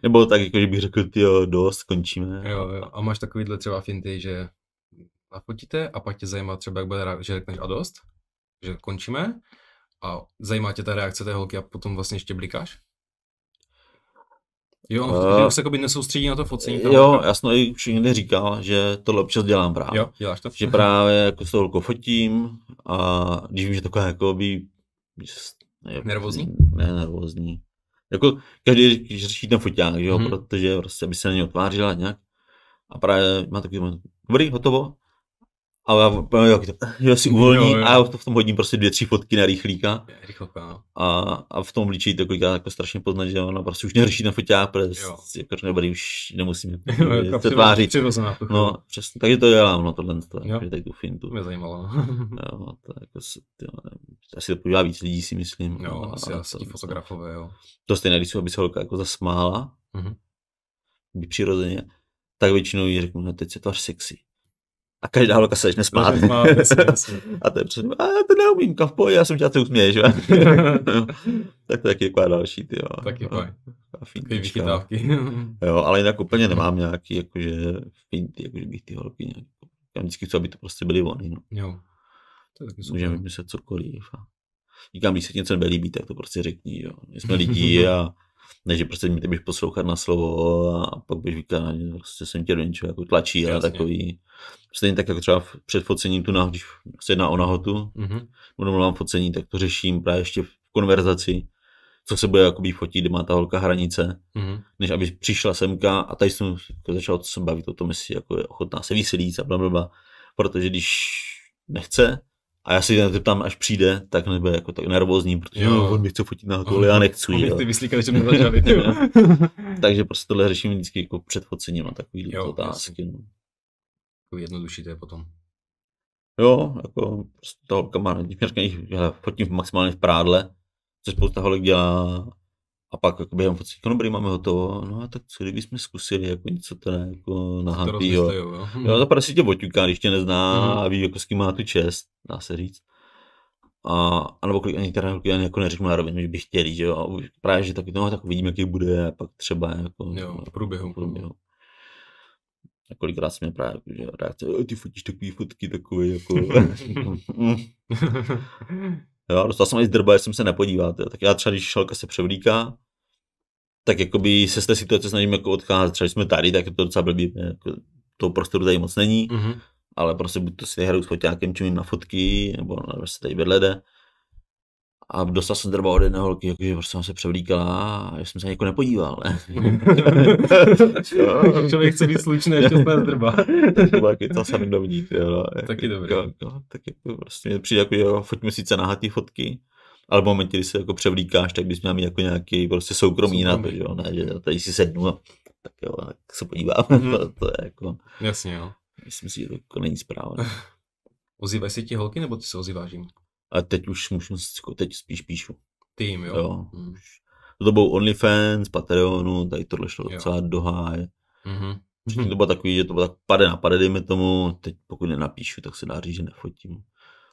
Speaker 1: Nebo tak, jako, že bych řekl, ty dost, končíme.
Speaker 2: Jo, jo. A máš takovýhle třeba finty, že nafotíte a pak tě zajímá třeba, jak bude že řekneš a dost, že končíme a zajímá tě ta reakce té holky a potom vlastně ještě
Speaker 1: blikáš? Jo, uh, už se
Speaker 2: jakoby nesoustředí na to focení. Jo, já jako-
Speaker 1: jsem i už někdy říkal, že to občas dělám právě. Jo, děláš to. Že právě jako s tou fotím a když vím, že taková jako by... Nervózní? Ne, nervózní. Jako každý když řeší ten foťák, jo, hmm. protože prostě by se na něj otvářila nějak. A právě má takový moment, dobrý, hotovo, a já, jak to, já si uvolní jo, jo. a já v tom hodím prostě dvě, tři fotky na rychlíka. Rychlka, no. A, a v tom líčí to kolikrát jako strašně poznat, že ona prostě už nehrší na foťách, protože jako nebude, už nemusím [laughs] jo, jako no, jako jako se tvářit. No, přesně, takže to dělám, no tohle, to, takže tak tu fintu. Mě zajímalo. jo, to jako, tyjo, asi to podívá víc lidí, si myslím. Jo, no, asi, asi ti fotografové, jo. To stejné, když se, aby se holka jako zasmála, mm-hmm. by přirozeně, tak většinou jí řeknu, no, teď se tvář sexy a každá holka se začne spát. jasně, jasně. [laughs] a ten přesně, a já to neumím, kavpoj, já jsem tě usměje, že? [laughs] Tak to taky taková další, ty jo. Taky no, Takové
Speaker 2: vychytávky.
Speaker 1: jo, ale jinak úplně nemám nějaký, jakože, finty, jakože bych ty holky nějak, já vždycky chci, aby to prostě byly oni, no. Jo. To taky super. Můžeme myslet cokoliv. A... Říkám, když se něco nebelíbí, tak to prostě řekni, jo. My jsme [laughs] lidi a než že prostě ty bych poslouchat na slovo a pak bych říkal, že prostě jsem tě do něčeho jako tlačí Jasně. a takový. Stejně tak jako třeba před focením tu náhodu, když se jedná o nahotu, mm-hmm. budu focení, tak to řeším právě ještě v konverzaci, co se bude jakoby fotit, kde má ta holka hranice, mm-hmm. než aby přišla semka a tady jsem jako začal se bavit o tom, jestli jako je ochotná se vyselít a blablabla. Protože když nechce, a já si typ tam, až přijde, tak nebude jako tak nervózní, protože jo. on mi chce fotit na hotel, já nechci Ty vyslíkali, že mě žádný, Takže prostě tohle řeším vždycky jako před focením a no. takový otázky. Jako jednodušší to je potom. Jo, jako prostě toho kamarádi, když mi říkají, fotím maximálně v prádle, což spousta holek dělá a pak jako během pocit, jako, no dobrý, máme hotovo, no a tak co jsme zkusili jako něco teda jako nahapýho. Jo, hmm. jo to si tě oťuká, když tě nezná hmm. a ví, jako s kým má tu čest, dá se říct. A, a nebo klik, ani teda ani jako neřeknu na rovinu, že bych chtěl, že jo, a právě, že taky, no, tak uvidím, jaký bude, a pak třeba jako... Jo, v průběhu. V průběhu. A kolikrát jsme právě že reakce, ty fotíš takový fotky, takové jako... [laughs] [laughs] [laughs] Mm. Jo, dostal jsem i zdrba, jsem se nepodíváte. Tak já třeba, když šalka se převlíká, tak jakoby se z té situace snažím jako odcházet. Třeba jsme tady, tak je to docela blbý, jako to prostoru tady moc není, mm-hmm. ale prostě buď to si hraju s fotákem, čumím na fotky, nebo prostě tady vedle jde a dostal jsem třeba od jedné holky, jakože prostě se převlíkala a já jsem se jako nepodíval. Ne? [laughs] Člověk chce být slučný, ještě jsme zdrba. [laughs] taky to se nedomní, Taky dobrý. Jako, no, tak jako prostě přijde jako, jo, foťme sice nahatý fotky, ale v momentě, kdy se jako převlíkáš, tak bys měl mít jako nějaký prostě soukromý, soukromý. na to, jo, ne, že tady si sednu a tak jo, tak se podívám, hmm. to, [laughs] to, je jako... Jasně, jo. Myslím si, že to jako není správné.
Speaker 2: Ozývají se ti holky, nebo
Speaker 1: ty se ozýváš jim? A teď už můžu, jako teď spíš píšu. Tým, jo? jo. Mm. to byl OnlyFans, Patreonu, tady tohle šlo docela do háje. Mm-hmm. to bylo takový, že to bylo tak pade na pade, dejme tomu, teď pokud nenapíšu, tak se dá říct, že nefotím.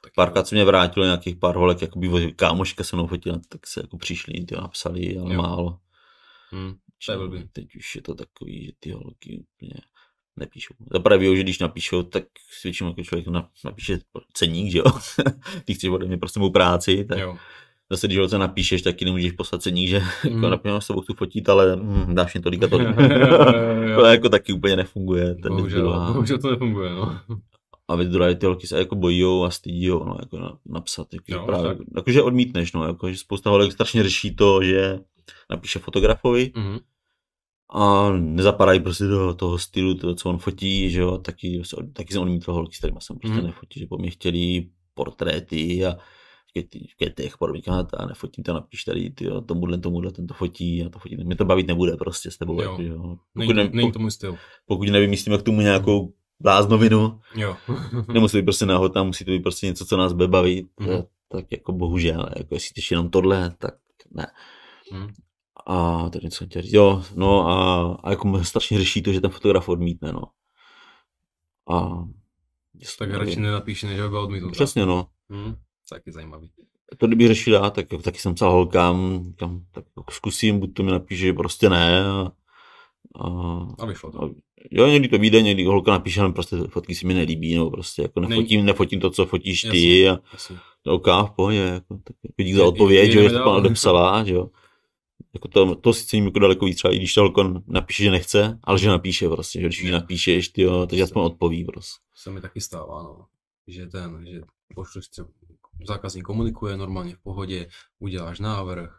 Speaker 1: Tak Párkrát se mě vrátilo nějakých pár holek, by kámoška se mnou fotila, tak se jako přišli, ty napsali, ale jo. málo. Hmm, to je Teď už je to takový, že ty holky úplně nepíšou. Zapravě, že když napíšou, tak s většinou jako člověk napíše ceník, že jo? Ty [laughs] chceš ode mě prostě mou práci, tak jo. zase když ho napíšeš, taky nemůžeš poslat ceník, že [laughs] jako mm. jako napíšem s sebou tu fotit, ale mm, dáš mi tolik a tolik. to [laughs] jako taky úplně nefunguje. Ten bohužel, bohužel to nefunguje, no. A vy druhé ty holky se jako bojí a stydí, no, jako napsat. Jako, jo, právě, jako, že odmítneš, no, jako, že spousta holek strašně řeší to, že napíše fotografovi, mm-hmm a nezapadají prostě do toho stylu, to, co on fotí, že jo, taky, taky jsem odmítl holky, s kterými jsem prostě mm. nefotil, že po mě chtěli portréty a v těch podobně, a nefotím to, napíš tady, ty jo, tomuhle, tomuhle, ten to fotí a to fotí, mě to bavit nebude prostě s tebou, jo. Jako, jo. Pokud není, ne, není to můj styl. Pokud nevymyslíme k tomu mhm. nějakou bláznovinu, jo. [laughs] nemusí být prostě náhoda, musí to být prostě něco, co nás bude bavit, mm. tak, jako bohužel, jako jestli jenom tohle, tak ne. Mm a je něco chtěl říct, jo, no a, a jako strašně řeší to, že ten fotograf odmítne, no. A... Tak radši nenapíše, než by byl Přesně, no.
Speaker 2: Hmm, taky zajímavý.
Speaker 1: To kdyby já tak taky jsem psal holkám, kam, tak jako zkusím, buď to mi napíše, že prostě ne. A, a, a vyšlo to. A, jo, někdy to vyjde, někdy holka napíše, ale prostě fotky si mi nelíbí, nebo prostě jako nefotím, Nej. nefotím to, co fotíš ty. Jasně, a, jasně. OK, v pohodě, jako, tak jako dík za odpověď, že jsi odepsala, že jo jako to, to sice jim jako víc, třeba, i když ta holka napíše, že nechce, ale že napíše prostě, že když ji napíšeš, ty jo, takže aspoň odpoví prostě.
Speaker 2: Se mi taky stává, no, že ten, že pošleš třeba, zákazník komunikuje normálně v pohodě, uděláš návrh,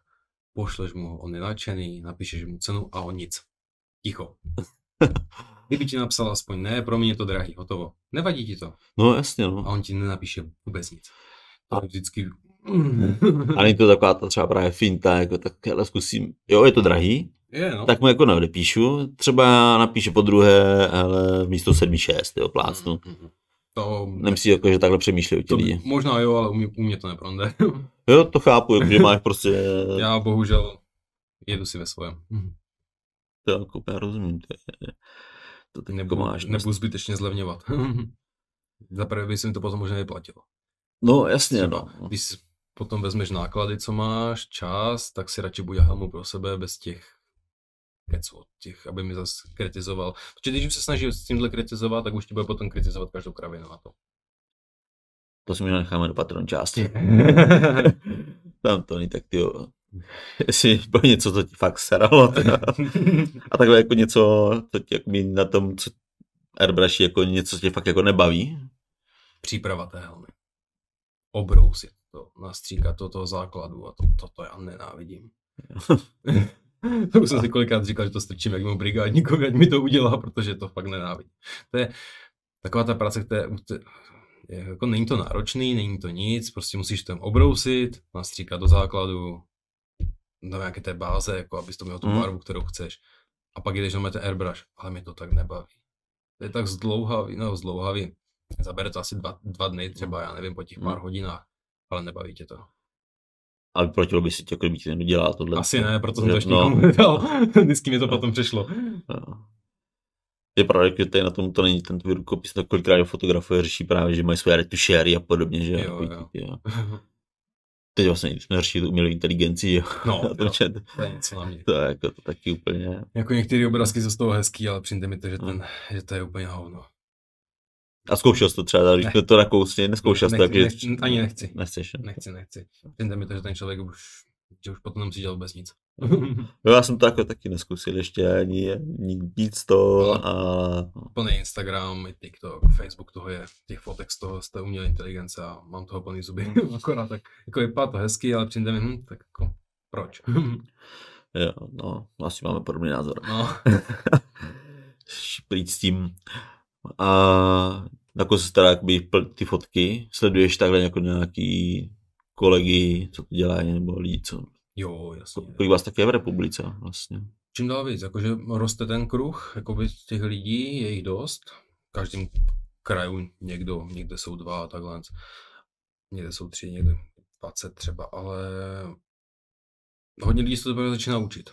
Speaker 2: pošleš mu, on je nadšený, napíšeš mu cenu a on nic. Ticho. [laughs] Kdyby ti napsal aspoň ne, pro mě je to drahý, hotovo. Nevadí ti to.
Speaker 1: No jasně, no. A on
Speaker 2: ti nenapíše vůbec nic. To je vždycky Mm. [laughs] A není
Speaker 1: to taková ta třeba právě finta, jako tak hele, zkusím, jo, je to drahý, je, no. tak mu jako neodepíšu, třeba napíše po druhé, ale místo 7,6, jo, plácnu. Mm, mm,
Speaker 2: to... Nemyslí,
Speaker 1: jako, že takhle přemýšlí o lidi.
Speaker 2: Možná jo, ale u mě, u mě to nepronde.
Speaker 1: [laughs] jo, to chápu, jako, že máš prostě... Já bohužel jedu si ve svém. Mhm. To jako já rozumím. To, je, to ty jako nebudu, máš. Nebudu zbytečně
Speaker 2: zlevňovat. [laughs] Za prvé by se mi to potom možná vyplatilo.
Speaker 1: No jasně, Třeba, no. Když
Speaker 2: potom vezmeš náklady, co máš, čas, tak si radši buď hamu pro sebe bez těch keců od těch, aby mi zase kritizoval. Protože když se snaží s tímhle kritizovat, tak už ti bude potom kritizovat každou kravinu na to.
Speaker 1: To si možná necháme do patron části. [laughs] Tam to není tak, ty jestli bylo něco, co ti fakt seralo. Teda. A takhle jako něco, co ti jako na tom, co airbrushi, jako něco, co tě fakt jako nebaví. Příprava té helmy.
Speaker 2: Obrousit to nastříkat do toho základu a to, to, to já nenávidím. [laughs] to už jsem si kolikrát říkal, že to strčím jak mu brigádníkovi, ať mi to udělá, protože to fakt nenávidím. To je taková ta práce, která je, jako není to náročný, není to nic, prostě musíš to obrousit, nastříkat do základu, do nějaké té báze, jako abys to měl tu hmm. barvu, kterou chceš. A pak jdeš na ten airbrush, ale mě to tak nebaví. To je tak zdlouhavý, no zdlouhavý, zabere to asi dva, dva dny třeba, já nevím, po těch hmm. pár hodinách ale nebaví tě to.
Speaker 1: A vyplatilo by si tě, kdyby ti někdo dělal tohle. Asi ne, proto jsem to ještě no. nedal.
Speaker 2: [laughs] Vždycky mi to no. potom přišlo.
Speaker 1: No. Je pravda, že tady na tom to není ten tvůj rukopis, tak kolikrát fotografuje, řeší právě, že mají své retušéry a podobně, že jo, jo. Tí, jo. [laughs] Teď vlastně nic neřeší tu umělou inteligenci, jo. No, [laughs] to, jo. to je něco na mě. To, jako, to taky úplně.
Speaker 2: Jako některé obrázky jsou z toho hezký, ale přijde mi to, že, no. ten, že to je úplně hovno.
Speaker 1: A zkoušel jsi to třeba, když ne. to nakousli, neskoušel jsi to, takže... Nechci,
Speaker 2: nechci, ani nechci. Nechceš, ne? Nechci, nechci. tam je to, že ten člověk už, že už potom nemusí dělat vůbec nic.
Speaker 1: no [laughs] já jsem to jako taky neskusil ještě ani, ani nic to no, a...
Speaker 2: Plný Instagram, i TikTok, Facebook toho je, těch fotek z toho, z té umělé inteligence a mám toho plný zuby. Hmm. [laughs] Akorát tak, jako vypadá to hezky, ale přijde mi, hm, tak jako, proč?
Speaker 1: [laughs] jo, no, asi máme podobný názor. No. Plít s tím a jako se teda jakoby, ty fotky, sleduješ takhle jako nějaký kolegy, co to dělají, nebo lidi, co... Jo, jasně. Kolik vás taky je v republice vlastně?
Speaker 2: Čím dál víc, jakože roste ten kruh, jakoby těch lidí je jich dost, v každém kraju někdo, někde jsou dva a takhle, někde jsou tři, někde 20 třeba, ale hodně lidí se to začíná učit.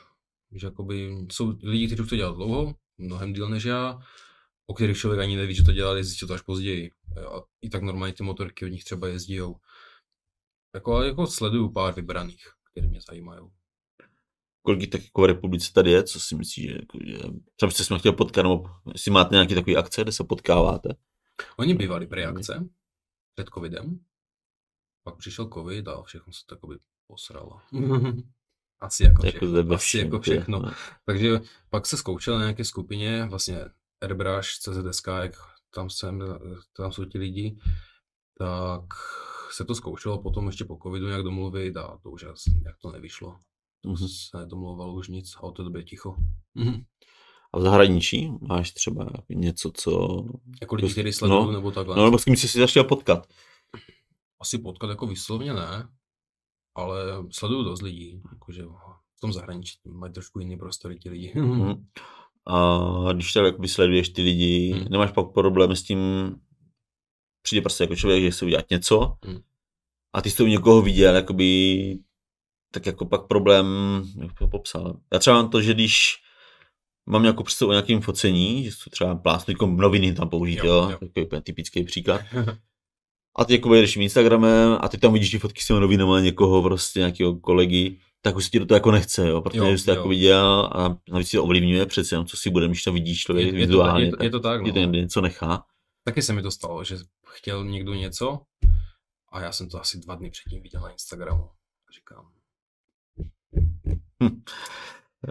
Speaker 2: Že jakoby jsou lidi, kteří už to dělat dlouho, mnohem díl než já, o kterých člověk ani neví, že to dělali, zjistil to až později. E, a i tak normálně ty motorky od nich třeba jezdí. Jako, jako sleduju pár vybraných, které mě zajímají.
Speaker 1: Kolik tak jako v republice tady je, co si myslíš, že, jako, že třeba jste jsme chtěli potkat, nebo jestli máte nějaký takový akce, kde se potkáváte?
Speaker 2: Oni bývali prý akce před covidem, pak přišel covid a všechno se takoby posralo. [laughs] Asi jako, jako všechno. Asi jako všechno. No. Takže pak se zkoušel na nějaké skupině, vlastně airbrush, CZSK, jak tam, jsem, tam jsou ti lidi, tak se to zkoušelo potom ještě po covidu nějak domluvit a to už nějak to nevyšlo. Tam mm-hmm. se nedomluvalo už nic a od té doby ticho. Mm-hmm.
Speaker 1: A v zahraničí máš třeba něco, co... Jako lidi, kteří no. sledují no, nebo takhle? No nebo s kým jsi si začal potkat?
Speaker 2: Asi potkat jako vyslovně ne, ale sleduju dost lidí, jakože v tom zahraničí mají trošku jiný prostory ti lidi. Mm-hmm.
Speaker 1: A když tak jakoby sleduješ ty lidi, hmm. nemáš pak problém s tím, přijde prostě jako člověk, že chce udělat něco hmm. a ty jsi to u někoho viděl, jakoby, tak jako pak problém, jak to popsal. Já třeba mám to, že když mám nějakou představu o nějakém focení, že jsou třeba plásnu, jako noviny tam použít, jo, jo. jo. Takový typický příklad. [laughs] A ty jako jedeš Instagramem a ty tam vidíš ty fotky s těmi novinami někoho, prostě nějakého kolegy tak už si ti jako nechce, jo, protože jsi to jako viděl a navíc to ovlivňuje přece jenom, co si bude, když to vidíš člověk je, je vizuálně, to, je, to, je to tak, no. ten něco nechá.
Speaker 2: Taky se mi to stalo, že chtěl někdo něco a já jsem to asi dva dny předtím viděl na Instagramu a říkám.
Speaker 1: Hm.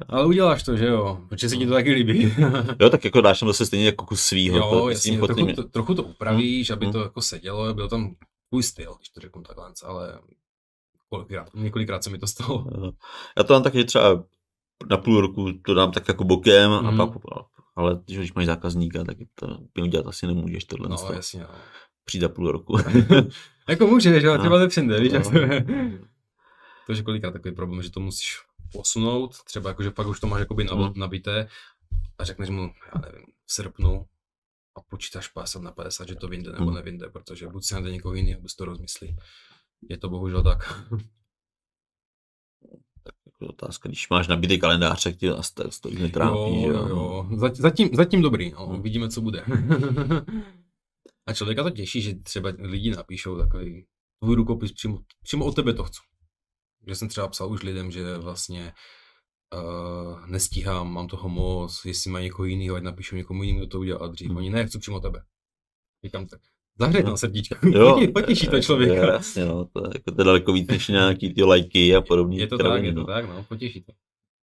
Speaker 1: Ale uděláš to, že jo? Protože se ti to taky líbí. jo, tak jako dáš tam zase stejně jako kus svýho. Jo, to, jasně, trochu, to, trochu
Speaker 2: hm, to upravíš, aby hmm. to jako sedělo, byl tam tvůj styl, když to řeknu takhle, ale Kolikrát, několikrát se mi to stalo. [laughs]
Speaker 1: Já to mám taky třeba na půl roku to dám tak jako bokem mm. a mhm. pak, ale když máš zákazníka, tak to udělat asi nemůžeš tohle. No, stav. jasně. No. Přijde půl roku. [laughs] jako můžeš, jo, no. třeba nepřijde, víš, no. jak
Speaker 2: [laughs] to je kolikrát takový problém, že to musíš posunout, třeba jakože pak už to máš jakoby mm. nabité a řekneš mu, já nevím, v srpnu a počítáš 50 na 50, že to vyjde nebo mhm. nevinde, protože buď si na někoho jiný, aby to rozmyslí.
Speaker 1: Je to bohužel tak. [laughs] Jako otázka, když máš nabitý kalendář, tak ti to tak jo, jo. jo.
Speaker 2: Zatím, zatím dobrý, no. Hmm. No. vidíme, co bude.
Speaker 1: [laughs]
Speaker 2: a člověka to těší, že třeba lidi napíšou takový tvůj rukopis přímo, přímo od tebe to chci. Že jsem třeba psal už lidem, že vlastně uh, nestíhám, mám toho moc, jestli má někoho jiného, ať napíšu někomu jiným kdo to udělá dřív. Hmm. Oni ne, chci přímo tebe. Říkám tak, Zahřej tam srdíčka. Jo, [laughs] potěší to člověka. Je,
Speaker 1: jasně, no, to je, jako, to je daleko víc než nějaký ty lajky a podobně. Je to kraviny, no. tak, no. je to tak, no, potěší to.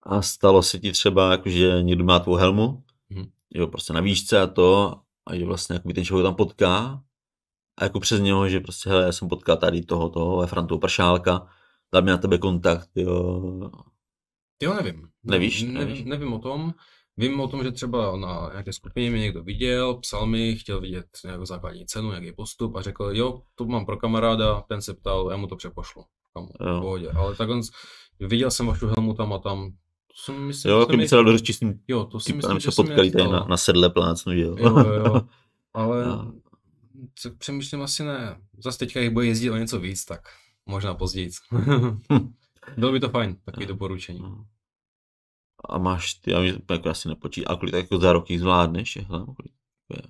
Speaker 1: A stalo se ti třeba, jako, že někdo má tvou helmu, hmm. jo, prostě na výšce a to, a že vlastně jako, ten člověk tam potká, a jako přes něho, že prostě, hele, já jsem potkal tady toho, toho, Frantu Pršálka, dám mi na tebe kontakt, jo.
Speaker 2: Jo, nevím. Nevíš? Ne, nevím, nevím o tom. Vím o tom, že třeba na nějaké skupině mě někdo viděl, psal mi, chtěl vidět nějakou základní cenu, nějaký postup a řekl, jo, to mám pro kamaráda, ten se ptal, já mu to přepošlu. Tam,
Speaker 1: v pohodě. Ale
Speaker 2: takhle viděl jsem vašu helmu tam a tam, to jsem myslím, jo, jsem docela do řeči s tím jo, to si myslím, že se potkali tady na, na sedle plácnu, jo. jo, jo. [laughs] Ale co přemýšlím asi ne. Zase teďka jich bude jezdit o něco víc, tak možná později. [laughs] Bylo by to fajn, takové doporučení. No
Speaker 1: a máš ty, já mi jako asi nepočít, a kolik tak jako za roky zvládneš, je, hele, kolik je.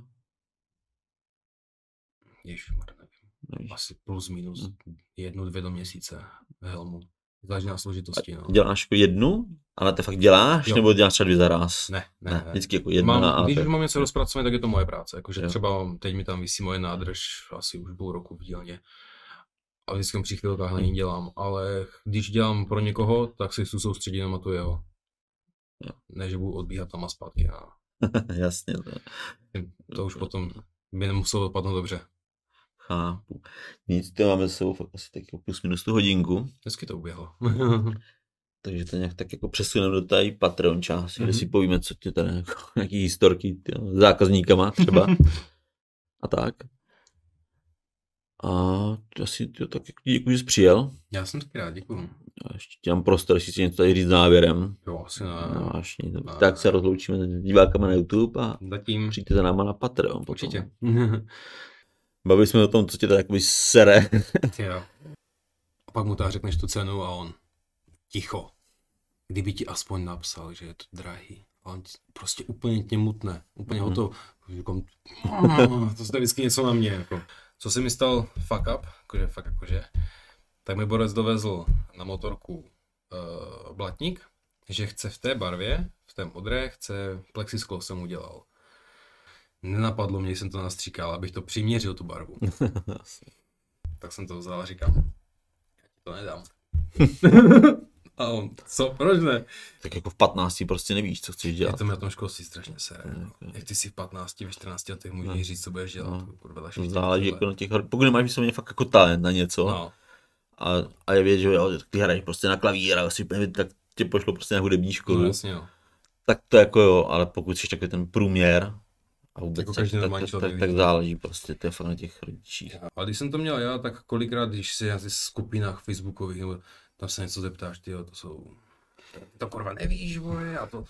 Speaker 1: nevím. Asi plus minus
Speaker 2: hmm. jednu, dvě do měsíce helmu. Záleží na složitosti. No. Děláš
Speaker 1: jako jednu? Ale to fakt děláš, jo. nebo děláš třeba dvě za raz? Ne, ne, ne. Vždycky jako jedna. Mám, na, když už
Speaker 2: mám něco rozpracovat, tak je to moje práce. Jakože třeba teď mi tam vysí moje nádrž asi už půl roku v dílně. A vždycky při chvilkách hm. na dělám. Ale když dělám pro někoho, tak se soustředit na to jeho. Ne, že budu odbíhat tam a zpátky. A...
Speaker 1: [laughs] Jasně. To...
Speaker 2: to už potom by nemuselo dopadnout dobře.
Speaker 1: Chápu. Nic, to máme s sebou asi tak jako plus minus tu hodinku. Hezky to uběhlo. [laughs] [laughs] Takže to nějak tak jako přesuneme do tady Patreon části, mm-hmm. kde si mhm. povíme, co tě tady, jako, nějaký historky s zákazníkama třeba. a tak. A asi to tak děkuji, že jsi přijel. Já jsem taky rád, děkuji. Já ještě ti dám prostor, jestli něco tady říct závěrem. Jo, asi ne. No, až ne. Tak se rozloučíme s divákama na YouTube a Zatím. přijďte za náma na Patreon. Určitě. [laughs] Bavili jsme o tom, co tě to takový sere. [laughs]
Speaker 2: jo. A pak mu tak řekneš tu cenu a on ticho. Kdyby ti aspoň napsal, že je to drahý. A on prostě úplně tě mutne. Úplně mm. ho to... Říkám, jako, [laughs] to jste vždycky něco na mě. Jako. Co se mi stal fuck up, jakože fuck jakože, tak mi borec dovezl na motorku uh, blatník, že chce v té barvě, v té modré, chce plexisklo jsem udělal. Nenapadlo mě, jsem to nastříkal, abych to přiměřil tu barvu. [laughs] tak jsem to vzal a říkám, to nedám. [laughs] a on, co, proč ne?
Speaker 1: Tak jako v 15 prostě nevíš, co chceš dělat. Je to
Speaker 2: mi na tom školství strašně se. No. Okay. Jako Jak ty si v 15, ve 14 letech můžeš no. říct, co budeš dělat. No. Kurva,
Speaker 1: Záleží jako na těch, pokud nemáš mě fakt jako talent na něco. No a, a je vědět, že jo, ty hraješ prostě na klavír a si, tak tě pošlo prostě na hudební školu. No, jasně, jo. Tak to jako jo, ale pokud jsi takový ten průměr, a vůbec jako každý tak, tak, tak, tak, záleží prostě, to je fakt na těch rodičích.
Speaker 2: A když jsem to měl já, tak kolikrát, když si na těch skupinách facebookových, nebo tam se něco zeptáš, ty to jsou to kurva nevíš, vole, a to,